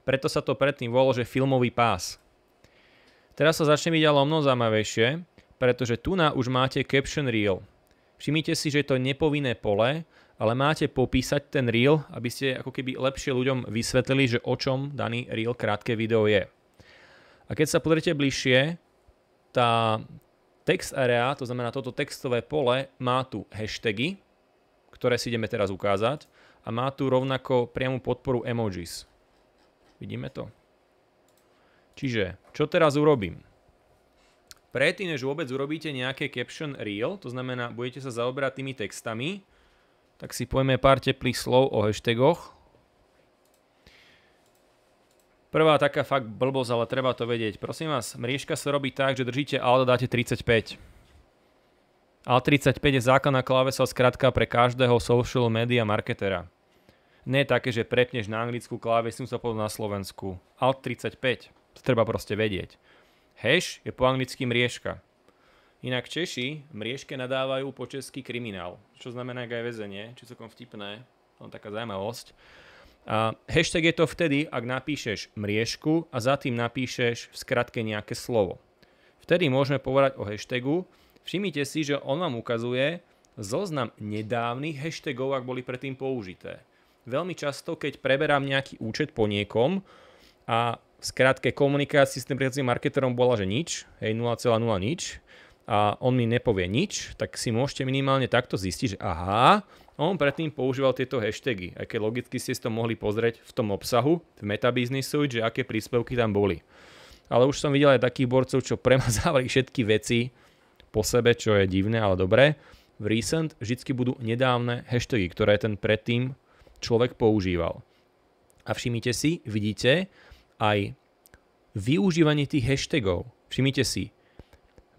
Preto sa to predtým volalo, že filmový pás. Teraz sa začne byť ale o mnoho zaujímavejšie, pretože tu na už máte caption reel. Všimnite si, že je to nepovinné pole, ale máte popísať ten reel, aby ste ako keby lepšie ľuďom vysvetlili, že o čom daný reel krátke video je. A keď sa pozrite bližšie, tá text area, to znamená toto textové pole, má tu hashtagy, ktoré si ideme teraz ukázať a má tu rovnako priamu podporu emojis. Vidíme to? Čiže, čo teraz urobím? Predtým, než vôbec urobíte nejaké caption reel, to znamená, budete sa zaoberať tými textami, tak si pojme pár teplých slov o hashtagoch. Prvá taká fakt blbosť, ale treba to vedieť. Prosím vás, mriežka sa robí tak, že držíte alt a dáte 35. Alt 35 je základná klávesa skratka pre každého social media marketera. Ne také, že prepneš na anglickú klávesu sa potom na Slovensku. Alt 35. To treba proste vedieť. Hash je po anglicky mriežka. Inak Češi mriežke nadávajú po česky kriminál, čo znamená aj väzenie, či celkom vtipné, to je taká zaujímavosť. A hashtag je to vtedy, ak napíšeš mriežku a za tým napíšeš v skratke nejaké slovo. Vtedy môžeme povedať o hashtagu. Všimnite si, že on vám ukazuje zoznam nedávnych hashtagov, ak boli predtým použité. Veľmi často, keď preberám nejaký účet po niekom a v skratke s tým prichádzajúcim marketerom bola, že nič, hej 0,0 nič a on mi nepovie nič, tak si môžete minimálne takto zistiť, že aha, on predtým používal tieto hashtagy, aj keď logicky ste si to mohli pozrieť v tom obsahu, v metabiznisu, že aké príspevky tam boli. Ale už som videl aj takých borcov, čo premazávali všetky veci po sebe, čo je divné, ale dobré. V recent vždy budú nedávne hashtagy, ktoré ten predtým človek používal. A všimnite si, vidíte, aj využívanie tých hashtagov. Všimnite si,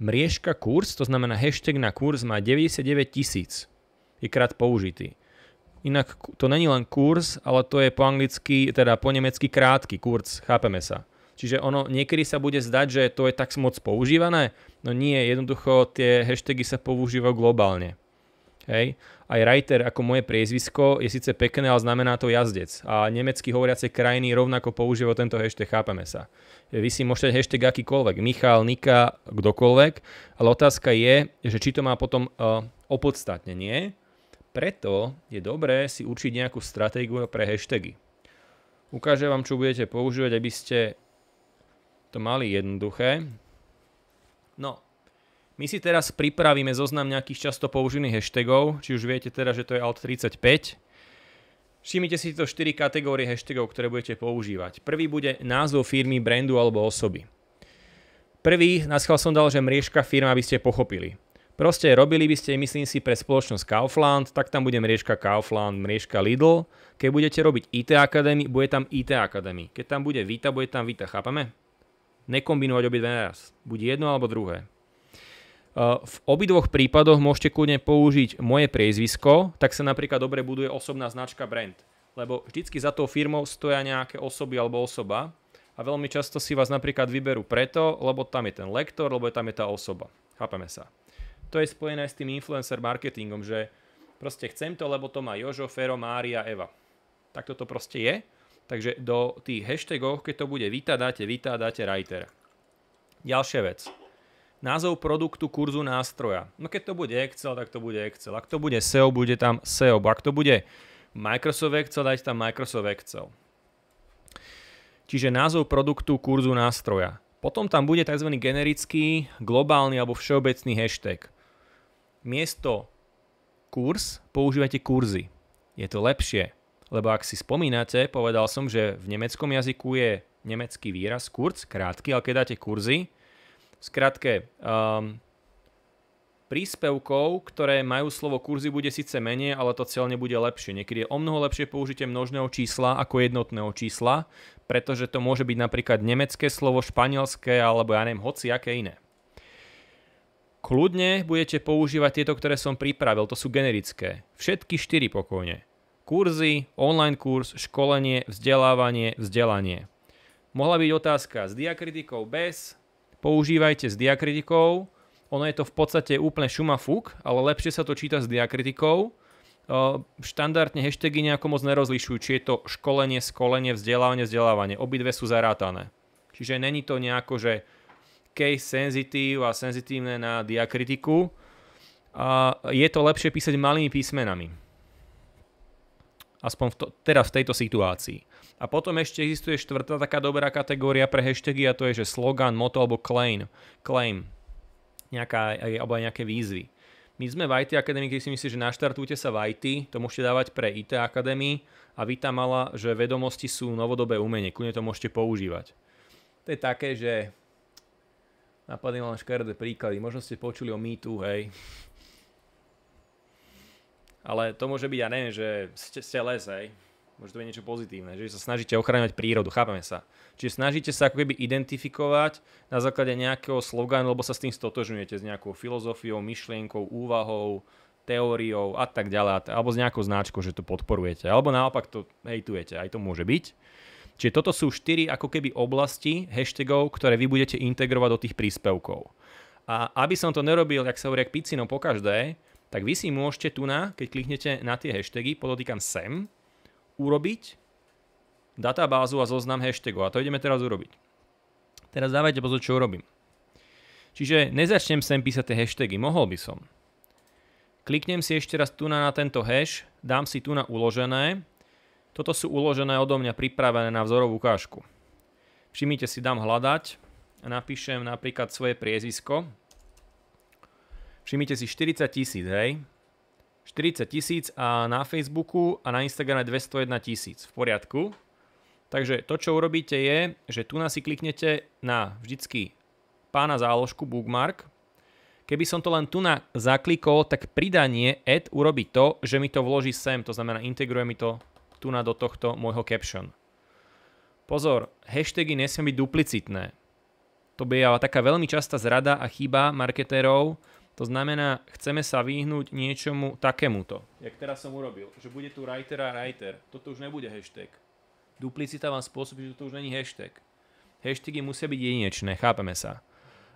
mriežka kurz, to znamená hashtag na kurz má 99 tisíc. Je krát použitý. Inak to není len kurz, ale to je po anglicky, teda po nemecky krátky kurz, chápeme sa. Čiže ono niekedy sa bude zdať, že to je tak moc používané, no nie, jednoducho tie hashtagy sa používajú globálne. Hej. Aj Reiter ako moje priezvisko je síce pekné, ale znamená to jazdec. A nemecky hovoriace krajiny rovnako používajú tento hashtag, chápame sa. E, vy si môžete hashtag akýkoľvek, Michal, Nika, kdokoľvek, ale otázka je, že či to má potom uh, opodstatnenie. Preto je dobré si určiť nejakú stratégiu pre hashtagy. Ukážem vám, čo budete používať, aby ste to mali jednoduché. No, my si teraz pripravíme zoznam nejakých často použitých hashtagov, či už viete teda, že to je Alt35. Všimnite si to 4 kategórie hashtagov, ktoré budete používať. Prvý bude názov firmy, brandu alebo osoby. Prvý, naschal som dal, že mriežka firma, aby ste pochopili. Proste robili by ste, myslím si, pre spoločnosť Kaufland, tak tam bude mriežka Kaufland, mriežka Lidl. Keď budete robiť IT Academy, bude tam IT Academy. Keď tam bude Vita, bude tam Vita, chápame? Nekombinovať obidve naraz. Buď jedno alebo druhé. Eh, v obidvoch prípadoch môžete kľudne použiť moje priezvisko, tak sa napríklad dobre buduje osobná značka brand. Lebo vždycky za tou firmou stoja nejaké osoby alebo osoba a veľmi často si vás napríklad vyberú preto, lebo tam je ten lektor, lebo tam je tá osoba. Chápeme sa. To je spojené s tým influencer marketingom, že proste chcem to, lebo to má Jožo, Fero, Mária, Eva. Tak toto proste je. Takže do tých hashtagov, keď to bude vita, dáte vita, dáte writer. Ďalšia vec názov produktu, kurzu, nástroja. No keď to bude Excel, tak to bude Excel. Ak to bude SEO, bude tam SEO. Ak to bude Microsoft Excel, dajte tam Microsoft Excel. Čiže názov produktu, kurzu, nástroja. Potom tam bude tzv. generický, globálny alebo všeobecný hashtag. Miesto kurz používate kurzy. Je to lepšie, lebo ak si spomínate, povedal som, že v nemeckom jazyku je nemecký výraz kurz, krátky, ale keď dáte kurzy, Skratke, um, príspevkov, ktoré majú slovo kurzy, bude síce menej, ale to celne bude lepšie. Niekedy je o mnoho lepšie použitie množného čísla ako jednotného čísla, pretože to môže byť napríklad nemecké slovo, španielské alebo ja neviem, hoci aké iné. Kľudne budete používať tieto, ktoré som pripravil, to sú generické. Všetky štyri pokojne. Kurzy, online kurz, školenie, vzdelávanie, vzdelanie. Mohla byť otázka s diakritikou bez, používajte s diakritikou. Ono je to v podstate úplne šuma fuk, ale lepšie sa to číta s diakritikou. Štandardne hashtagy nejako moc nerozlišujú, či je to školenie, skolenie, vzdelávanie, vzdelávanie. Obidve sú zarátané. Čiže není to nejako, že case sensitive a senzitívne na diakritiku. A je to lepšie písať malými písmenami. Aspoň v to, teraz v tejto situácii. A potom ešte existuje štvrtá taká dobrá kategória pre hashtagy a to je, že slogan, moto alebo claim. claim. Nejaká, alebo aj nejaké výzvy. My sme v IT Academy, keď si myslíš, že naštartujte sa v IT, to môžete dávať pre IT Academy a vy tam mala, že vedomosti sú novodobé umenie, kľudne to môžete používať. To je také, že napadli len škaredé príklady, možno ste počuli o mýtu, hej. Ale to môže byť, ja neviem, že ste, ste les, hej Môže to byť niečo pozitívne, že sa snažíte ochraňovať prírodu, chápame sa. Čiže snažíte sa ako keby identifikovať na základe nejakého slogánu, lebo sa s tým stotožňujete, s nejakou filozofiou, myšlienkou, úvahou, teóriou a tak ďalej, alebo s nejakou značkou, že to podporujete, alebo naopak to hejtujete, aj to môže byť. Čiže toto sú štyri ako keby oblasti hashtagov, ktoré vy budete integrovať do tých príspevkov. A aby som to nerobil, jak sa hovorí, jak picino po každé, tak vy si môžete tu na, keď kliknete na tie hashtagy, podotýkam sem, urobiť databázu a zoznam hashtagov. A to ideme teraz urobiť. Teraz dávajte pozor, čo urobím. Čiže nezačnem sem písať tie hashtagy, mohol by som. Kliknem si ešte raz tu na, tento hash, dám si tu na uložené. Toto sú uložené odo mňa pripravené na vzorovú ukážku. Všimnite si, dám hľadať a napíšem napríklad svoje priezisko. Všimnite si 40 tisíc, hej. 40 tisíc a na Facebooku a na Instagrame 201 tisíc. V poriadku. Takže to, čo urobíte je, že tu si kliknete na vždycky pána záložku bookmark. Keby som to len tu na zaklikol, tak pridanie ad urobí to, že mi to vloží sem, to znamená integruje mi to tu na do tohto môjho caption. Pozor, hashtagy nesmie byť duplicitné. To by je taká veľmi častá zrada a chyba marketérov, to znamená, chceme sa vyhnúť niečomu takémuto, jak teraz som urobil, že bude tu writer a writer. Toto už nebude hashtag. Duplicita vám spôsobí, že toto už není hashtag. Hashtagy musia byť jedinečné, chápeme sa.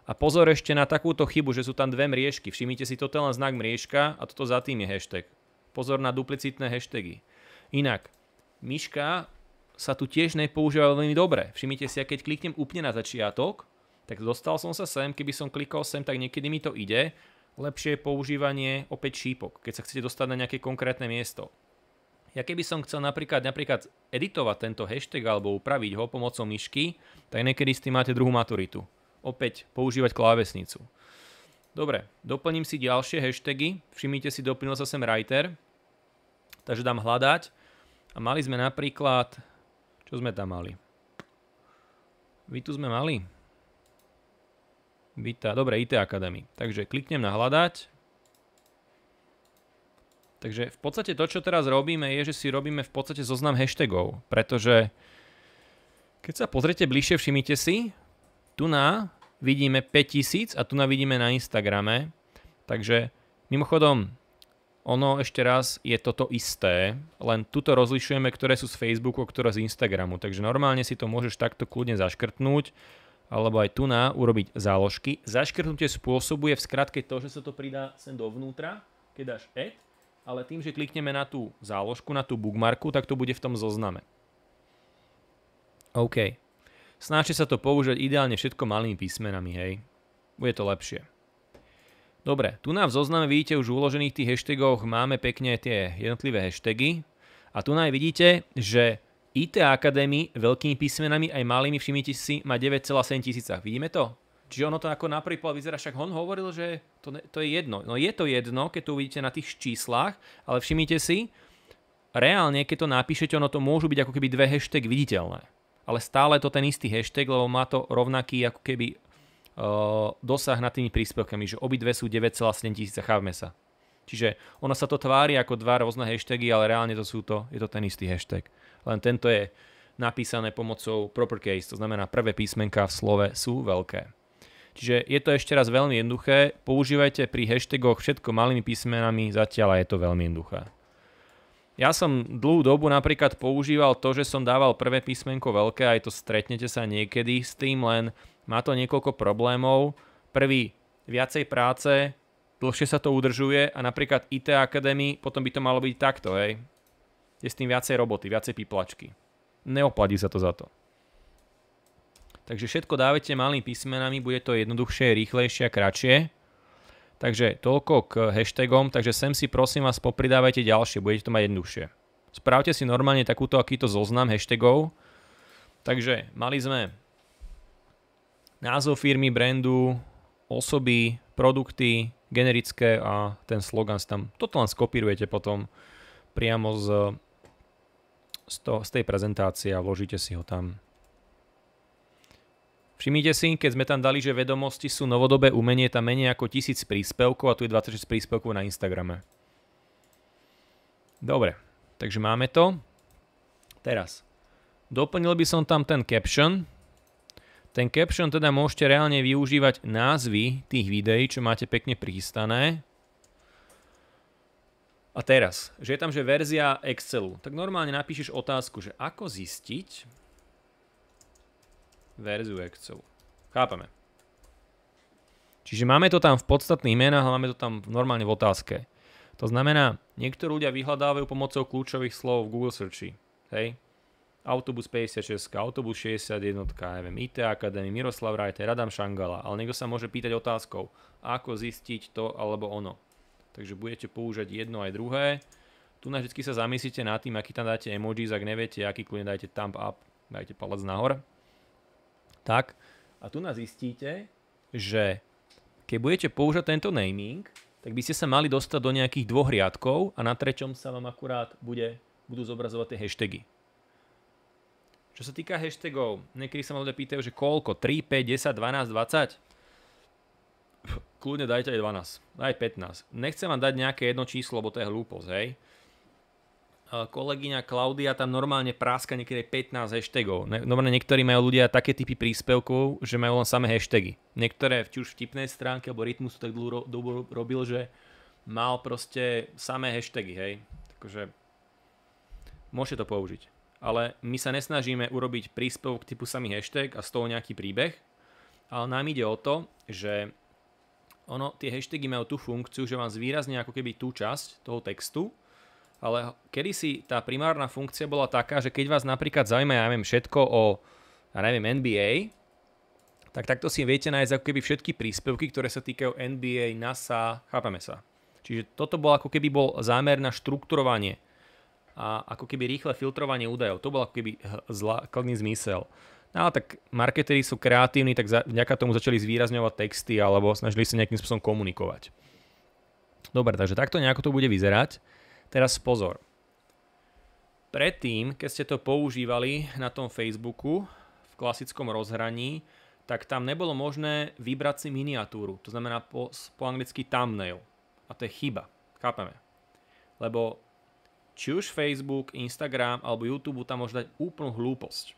A pozor ešte na takúto chybu, že sú tam dve mriežky. Všimnite si, toto len znak mriežka a toto za tým je hashtag. Pozor na duplicitné hashtagy. Inak, myška sa tu tiež nepoužíva veľmi dobre. Všimnite si, keď kliknem úplne na začiatok, tak dostal som sa sem, keby som klikol sem, tak niekedy mi to ide. Lepšie je používanie opäť šípok, keď sa chcete dostať na nejaké konkrétne miesto. Ja keby som chcel napríklad, napríklad editovať tento hashtag alebo upraviť ho pomocou myšky, tak niekedy s tým máte druhú maturitu. Opäť používať klávesnicu. Dobre, doplním si ďalšie hashtagy. Všimnite si, doplnil sa sem writer. Takže dám hľadať. A mali sme napríklad... Čo sme tam mali? Vy tu sme mali Vita, dobre, IT Academy. Takže kliknem na hľadať. Takže v podstate to, čo teraz robíme, je, že si robíme v podstate zoznam hashtagov, pretože keď sa pozriete bližšie, všimnite si, tu na vidíme 5000 a tu na vidíme na Instagrame. Takže mimochodom, ono ešte raz je toto isté, len tuto rozlišujeme, ktoré sú z Facebooku, ktoré z Instagramu. Takže normálne si to môžeš takto kľudne zaškrtnúť alebo aj tu na urobiť záložky. Zaškrtnutie spôsobuje v skratke to, že sa to pridá sem dovnútra, keď dáš add, ale tým, že klikneme na tú záložku, na tú bookmarku, tak to bude v tom zozname. OK. Snažte sa to používať ideálne všetko malými písmenami, hej. Bude to lepšie. Dobre, tu na v zozname vidíte už uložených tých hashtagoch máme pekne tie jednotlivé hashtagy a tu na vidíte, že IT Academy veľkými písmenami aj malými, všimnite si, má 9,7 tisíca. Vidíme to? Čiže ono to ako na prvý pohľad vyzerá, však on hovoril, že to, ne, to je jedno. No je to jedno, keď to uvidíte na tých číslach, ale všimnite si, reálne, keď to napíšete, ono to môžu byť ako keby dve hashtag viditeľné. Ale stále to ten istý hashtag, lebo má to rovnaký ako keby uh, dosah nad tými príspevkami, že obidve sú 9,7 tisíca, chávme sa. Čiže ono sa to tvári ako dva rôzne hashtagy, ale reálne to sú to, je to ten istý hashtag len tento je napísané pomocou proper case, to znamená prvé písmenka v slove sú veľké. Čiže je to ešte raz veľmi jednoduché, používajte pri hashtagoch všetko malými písmenami, zatiaľ je to veľmi jednoduché. Ja som dlhú dobu napríklad používal to, že som dával prvé písmenko veľké, aj to stretnete sa niekedy s tým, len má to niekoľko problémov. Prvý, viacej práce, dlhšie sa to udržuje a napríklad IT Academy potom by to malo byť takto, hej je s tým viacej roboty, viacej piplačky. Neoplatí sa to za to. Takže všetko dávete malými písmenami, bude to jednoduchšie, rýchlejšie a kratšie. Takže toľko k hashtagom, takže sem si prosím vás popridávajte ďalšie, budete to mať jednoduchšie. Spravte si normálne takúto akýto zoznam hashtagov. Takže mali sme názov firmy, brandu, osoby, produkty, generické a ten slogan si tam, toto len skopírujete potom priamo z z, to, z tej prezentácie a vložíte si ho tam. Všimnite si, keď sme tam dali, že vedomosti sú novodobé umenie, tam menej ako 1000 príspevkov a tu je 26 príspevkov na Instagrame. Dobre, takže máme to. Teraz, doplnil by som tam ten caption. Ten caption teda môžete reálne využívať názvy tých videí, čo máte pekne pristané. A teraz, že je tam že verzia Excelu, tak normálne napíšeš otázku, že ako zistiť verziu Excelu. Chápame. Čiže máme to tam v podstatných menách, ale máme to tam normálne v otázke. To znamená, niektorí ľudia vyhľadávajú pomocou kľúčových slov v Google searchi. Hej? Autobus 56, autobus 61, neviem, IT Akadémie, Miroslav Rajte, Radam Šangala, ale niekto sa môže pýtať otázkou, ako zistiť to alebo ono takže budete používať jedno aj druhé. Tu na vždy sa zamyslíte nad tým, aký tam dáte emojis, ak neviete, aký kľudne dajte thumb up, dajte palec nahor. Tak, a tu nás zistíte, že keď budete použiť tento naming, tak by ste sa mali dostať do nejakých dvoch riadkov a na treťom sa vám akurát bude, budú zobrazovať tie hashtagy. Čo sa týka hashtagov, niekedy sa ma ľudia pýtajú, že koľko? 3, 5, 10, 12, 20? kľudne dajte aj 12, aj 15. Nechcem vám dať nejaké jedno číslo, lebo to je hlúposť, hej. Kolegyňa Klaudia tam normálne práska niekedy 15 hashtagov. Normálne niektorí majú ľudia také typy príspevkov, že majú len samé hashtagy. Niektoré či už vtipnej stránke, alebo Rytmus to tak dlho robil, že mal proste samé hashtagy, hej. Takže môžete to použiť. Ale my sa nesnažíme urobiť príspevok typu samý hashtag a z toho nejaký príbeh, ale nám ide o to, že ono, tie hashtagy majú tú funkciu, že vám zvýrazne ako keby tú časť toho textu, ale kedysi tá primárna funkcia bola taká, že keď vás napríklad zaujíma, ja neviem, všetko o, ja neviem, NBA, tak takto si viete nájsť ako keby všetky príspevky, ktoré sa týkajú NBA, NASA, chápame sa. Čiže toto bol ako keby bol zámer na štrukturovanie a ako keby rýchle filtrovanie údajov. To bol ako keby zlákladný zmysel. No ale tak marketéri sú kreatívni, tak za, vďaka tomu začali zvýrazňovať texty alebo snažili sa nejakým spôsobom komunikovať. Dobre, takže takto nejako to bude vyzerať. Teraz pozor. Predtým, keď ste to používali na tom Facebooku v klasickom rozhraní, tak tam nebolo možné vybrať si miniatúru. To znamená po, po anglicky thumbnail. A to je chyba. Chápeme. Lebo či už Facebook, Instagram alebo YouTube tam môže dať úplnú hlúposť.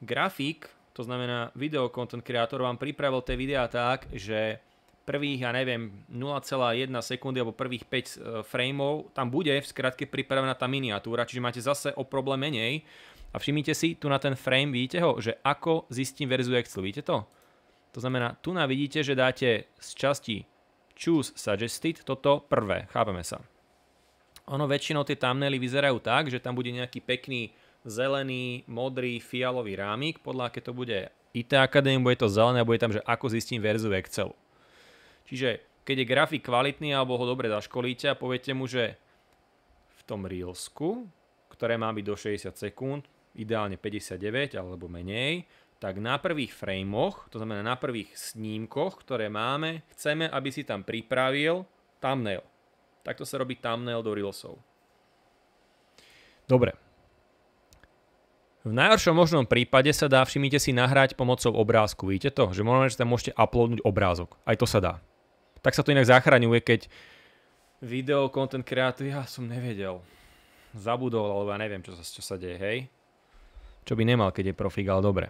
Grafik, to znamená video content creator, vám pripravil tie videá tak, že prvých, ja neviem, 0,1 sekundy alebo prvých 5 eh, frameov, tam bude v skratke pripravená tá miniatúra, čiže máte zase o problém menej. A všimnite si, tu na ten frame vidíte ho, že ako zistím verziu Excel, vidíte to? To znamená, tu na vidíte, že dáte z časti choose suggested, toto prvé, chápeme sa. Ono väčšinou tie thumbnaily vyzerajú tak, že tam bude nejaký pekný zelený, modrý, fialový rámik, podľa aké to bude IT Academy, bude to zelené a bude tam, že ako zistím verziu Excelu. Čiže keď je grafik kvalitný alebo ho dobre zaškolíte a poviete mu, že v tom Reelsku, ktoré má byť do 60 sekúnd, ideálne 59 alebo menej, tak na prvých frameoch, to znamená na prvých snímkoch, ktoré máme, chceme, aby si tam pripravil thumbnail. Takto sa robí thumbnail do Reelsov. Dobre, v najhoršom možnom prípade sa dá, všimnite si, nahrať pomocou obrázku. Vidíte to? Že možno, že tam môžete uploadnúť obrázok. Aj to sa dá. Tak sa to inak zachraňuje, keď video, content creator, ja som nevedel. Zabudol, alebo ja neviem, čo sa, čo sa deje, hej? Čo by nemal, keď je profík, ale dobre.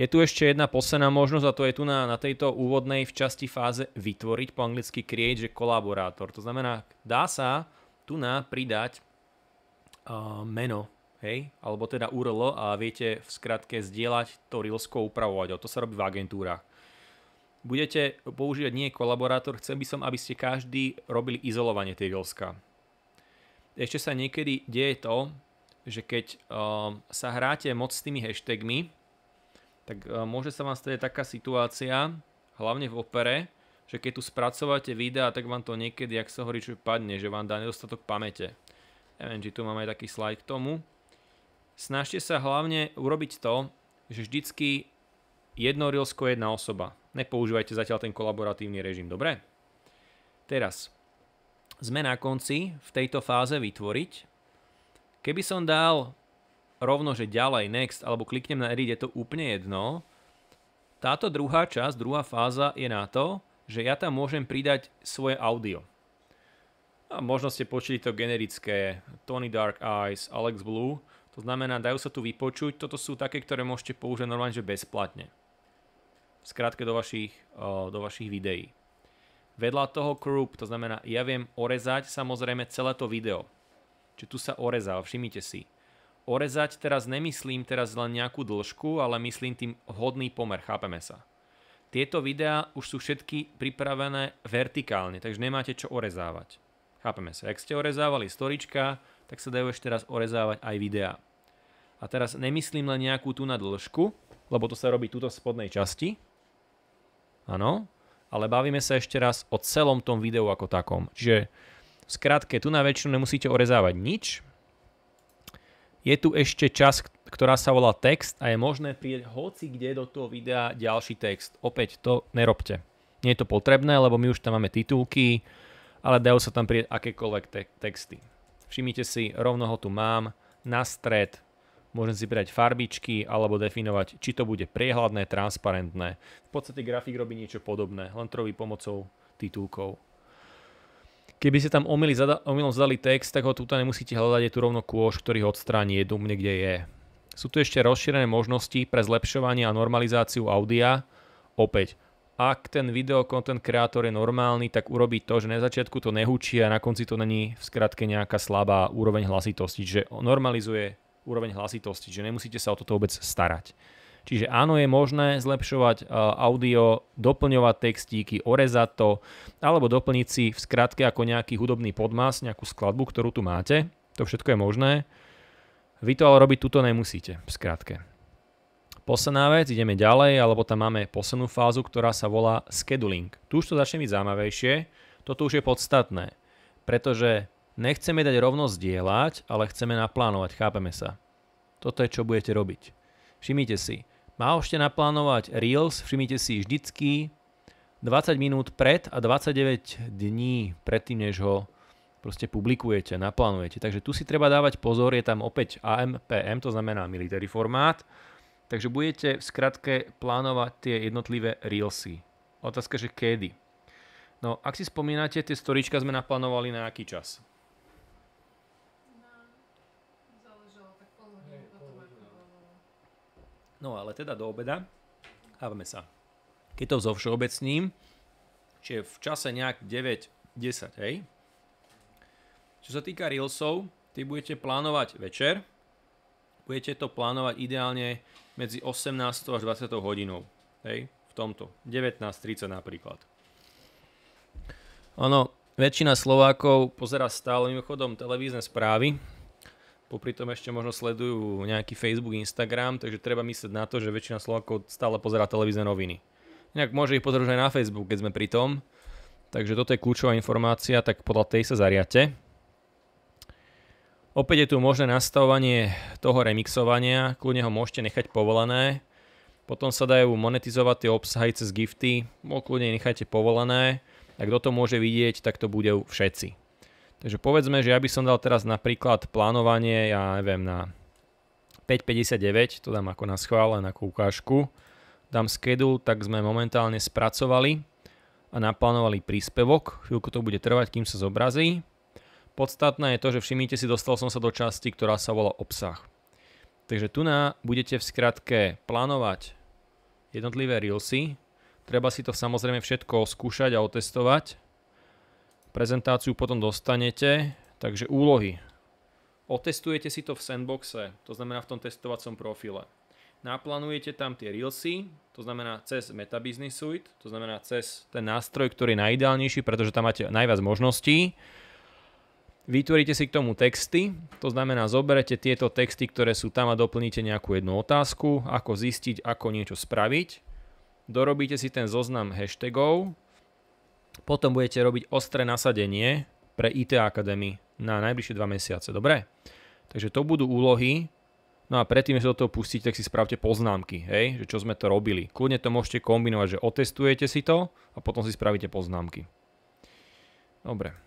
Je tu ešte jedna posledná možnosť a to je tu na, na tejto úvodnej v časti fáze vytvoriť po anglicky create, že kolaborátor. To znamená, dá sa tu na pridať uh, meno hej, alebo teda URL a viete v skratke zdieľať to Reelsko upravovať. O to sa robí v agentúrach. Budete používať nie kolaborátor, chcem by som, aby ste každý robili izolovanie tej Reelska. Ešte sa niekedy deje to, že keď um, sa hráte moc s tými hashtagmi, tak um, môže sa vám stať taká situácia, hlavne v opere, že keď tu spracovate videa, tak vám to niekedy, ak sa hovorí, padne, že vám dá nedostatok pamäte. Neviem, či tu máme aj taký slide k tomu snažte sa hlavne urobiť to, že vždycky jedno rilsko jedna osoba. Nepoužívajte zatiaľ ten kolaboratívny režim, dobre? Teraz, sme na konci v tejto fáze vytvoriť. Keby som dal rovno, že ďalej, next, alebo kliknem na edit, je to úplne jedno. Táto druhá časť, druhá fáza je na to, že ja tam môžem pridať svoje audio. A možno ste počuli to generické Tony Dark Eyes, Alex Blue, to znamená, dajú sa tu vypočuť. Toto sú také, ktoré môžete použiť normálne, že bezplatne. V skratke do vašich, eh, do vašich videí. Vedľa toho group, to znamená, ja viem orezať samozrejme celé to video. Čiže tu sa orezá, všimnite si. Orezať teraz nemyslím teraz len nejakú dĺžku, ale myslím tým hodný pomer, chápeme sa. Tieto videá už sú všetky pripravené vertikálne, takže nemáte čo orezávať. Chápeme sa, ak ste orezávali storička, tak sa dajú ešte teraz orezávať aj videá. A teraz nemyslím len nejakú tú na dĺžku, lebo to sa robí túto v spodnej časti. Áno. Ale bavíme sa ešte raz o celom tom videu ako takom. Čiže v skratke, tu na väčšinu nemusíte orezávať nič. Je tu ešte časť, ktorá sa volá text a je možné prieť hoci kde do toho videa ďalší text. Opäť to nerobte. Nie je to potrebné, lebo my už tam máme titulky, ale dajú sa tam prieť akékoľvek te texty. Všimnite si, rovno ho tu mám, na stred Môžem si pridať farbičky alebo definovať, či to bude priehľadné, transparentné. V podstate grafik robí niečo podobné, len to robí pomocou titulkov. Keby ste tam omily zada- omylom zadali text, tak ho tu nemusíte hľadať, je tu rovno kôž, ktorý ho odstráni jedumne, kde je. Sú tu ešte rozšírené možnosti pre zlepšovanie a normalizáciu audia. Opäť, ak ten video content kreator je normálny, tak urobí to, že na začiatku to nehučí a na konci to není v skratke nejaká slabá úroveň hlasitosti, že normalizuje úroveň hlasitosti, že nemusíte sa o toto vôbec starať. Čiže áno, je možné zlepšovať e, audio, doplňovať textíky, orezať to, alebo doplniť si v skratke ako nejaký hudobný podmas, nejakú skladbu, ktorú tu máte. To všetko je možné. Vy to ale robiť tuto nemusíte, v skratke. Posledná vec, ideme ďalej, alebo tam máme poslednú fázu, ktorá sa volá scheduling. Tu už to začne byť zaujímavejšie, toto už je podstatné, pretože Nechceme dať rovno zdieľať, ale chceme naplánovať, chápeme sa. Toto je, čo budete robiť. Všimnite si, môžete naplánovať Reels, všimnite si vždycky 20 minút pred a 29 dní predtým, než ho proste publikujete, naplánujete. Takže tu si treba dávať pozor, je tam opäť AMPM, to znamená military formát. Takže budete v skratke plánovať tie jednotlivé Reelsy. Otázka, že kedy. No, ak si spomínate, tie storička sme naplánovali na aký čas? No ale teda do obeda, hávame sa. Keď to zo čiže v čase nejak 9-10, hej? Čo sa týka Reelsov, ty budete plánovať večer, budete to plánovať ideálne medzi 18 až 20 hodinou, hej? V tomto, 19.30 napríklad. Ono, väčšina Slovákov pozera stále mimochodom televízne správy, Popri tom ešte možno sledujú nejaký Facebook, Instagram, takže treba myslieť na to, že väčšina Slovákov stále pozerá televízne noviny. Nejak môže ich pozrieť aj na Facebook, keď sme pri tom. Takže toto je kľúčová informácia, tak podľa tej sa zariate. Opäť je tu možné nastavovanie toho remixovania, kľudne ho môžete nechať povolené. Potom sa dajú monetizovať tie obsahy cez gifty, no kľudne nechajte povolené. Ak kto to môže vidieť, tak to budú všetci. Takže povedzme, že ja by som dal teraz napríklad plánovanie, ja neviem, na 5.59, to dám ako na schválen, ako ukážku. Dám schedule, tak sme momentálne spracovali a naplánovali príspevok. Chvíľku to bude trvať, kým sa zobrazí. Podstatné je to, že všimnite si, dostal som sa do časti, ktorá sa volá obsah. Takže tu na budete v skratke plánovať jednotlivé reelsy. Treba si to samozrejme všetko skúšať a otestovať Prezentáciu potom dostanete, takže úlohy. Otestujete si to v sandboxe, to znamená v tom testovacom profile. Naplánujete tam tie reelsy, to znamená cez Meta Business Suite, to znamená cez ten nástroj, ktorý je najideálnejší, pretože tam máte najviac možností. Vytvoríte si k tomu texty, to znamená zoberete tieto texty, ktoré sú tam a doplníte nejakú jednu otázku, ako zistiť, ako niečo spraviť. Dorobíte si ten zoznam hashtagov, potom budete robiť ostré nasadenie pre IT Academy na najbližšie 2 mesiace, dobre? Takže to budú úlohy, no a predtým, než do toho pustíte, tak si spravte poznámky, hej, že čo sme to robili. Kľudne to môžete kombinovať, že otestujete si to a potom si spravíte poznámky. Dobre.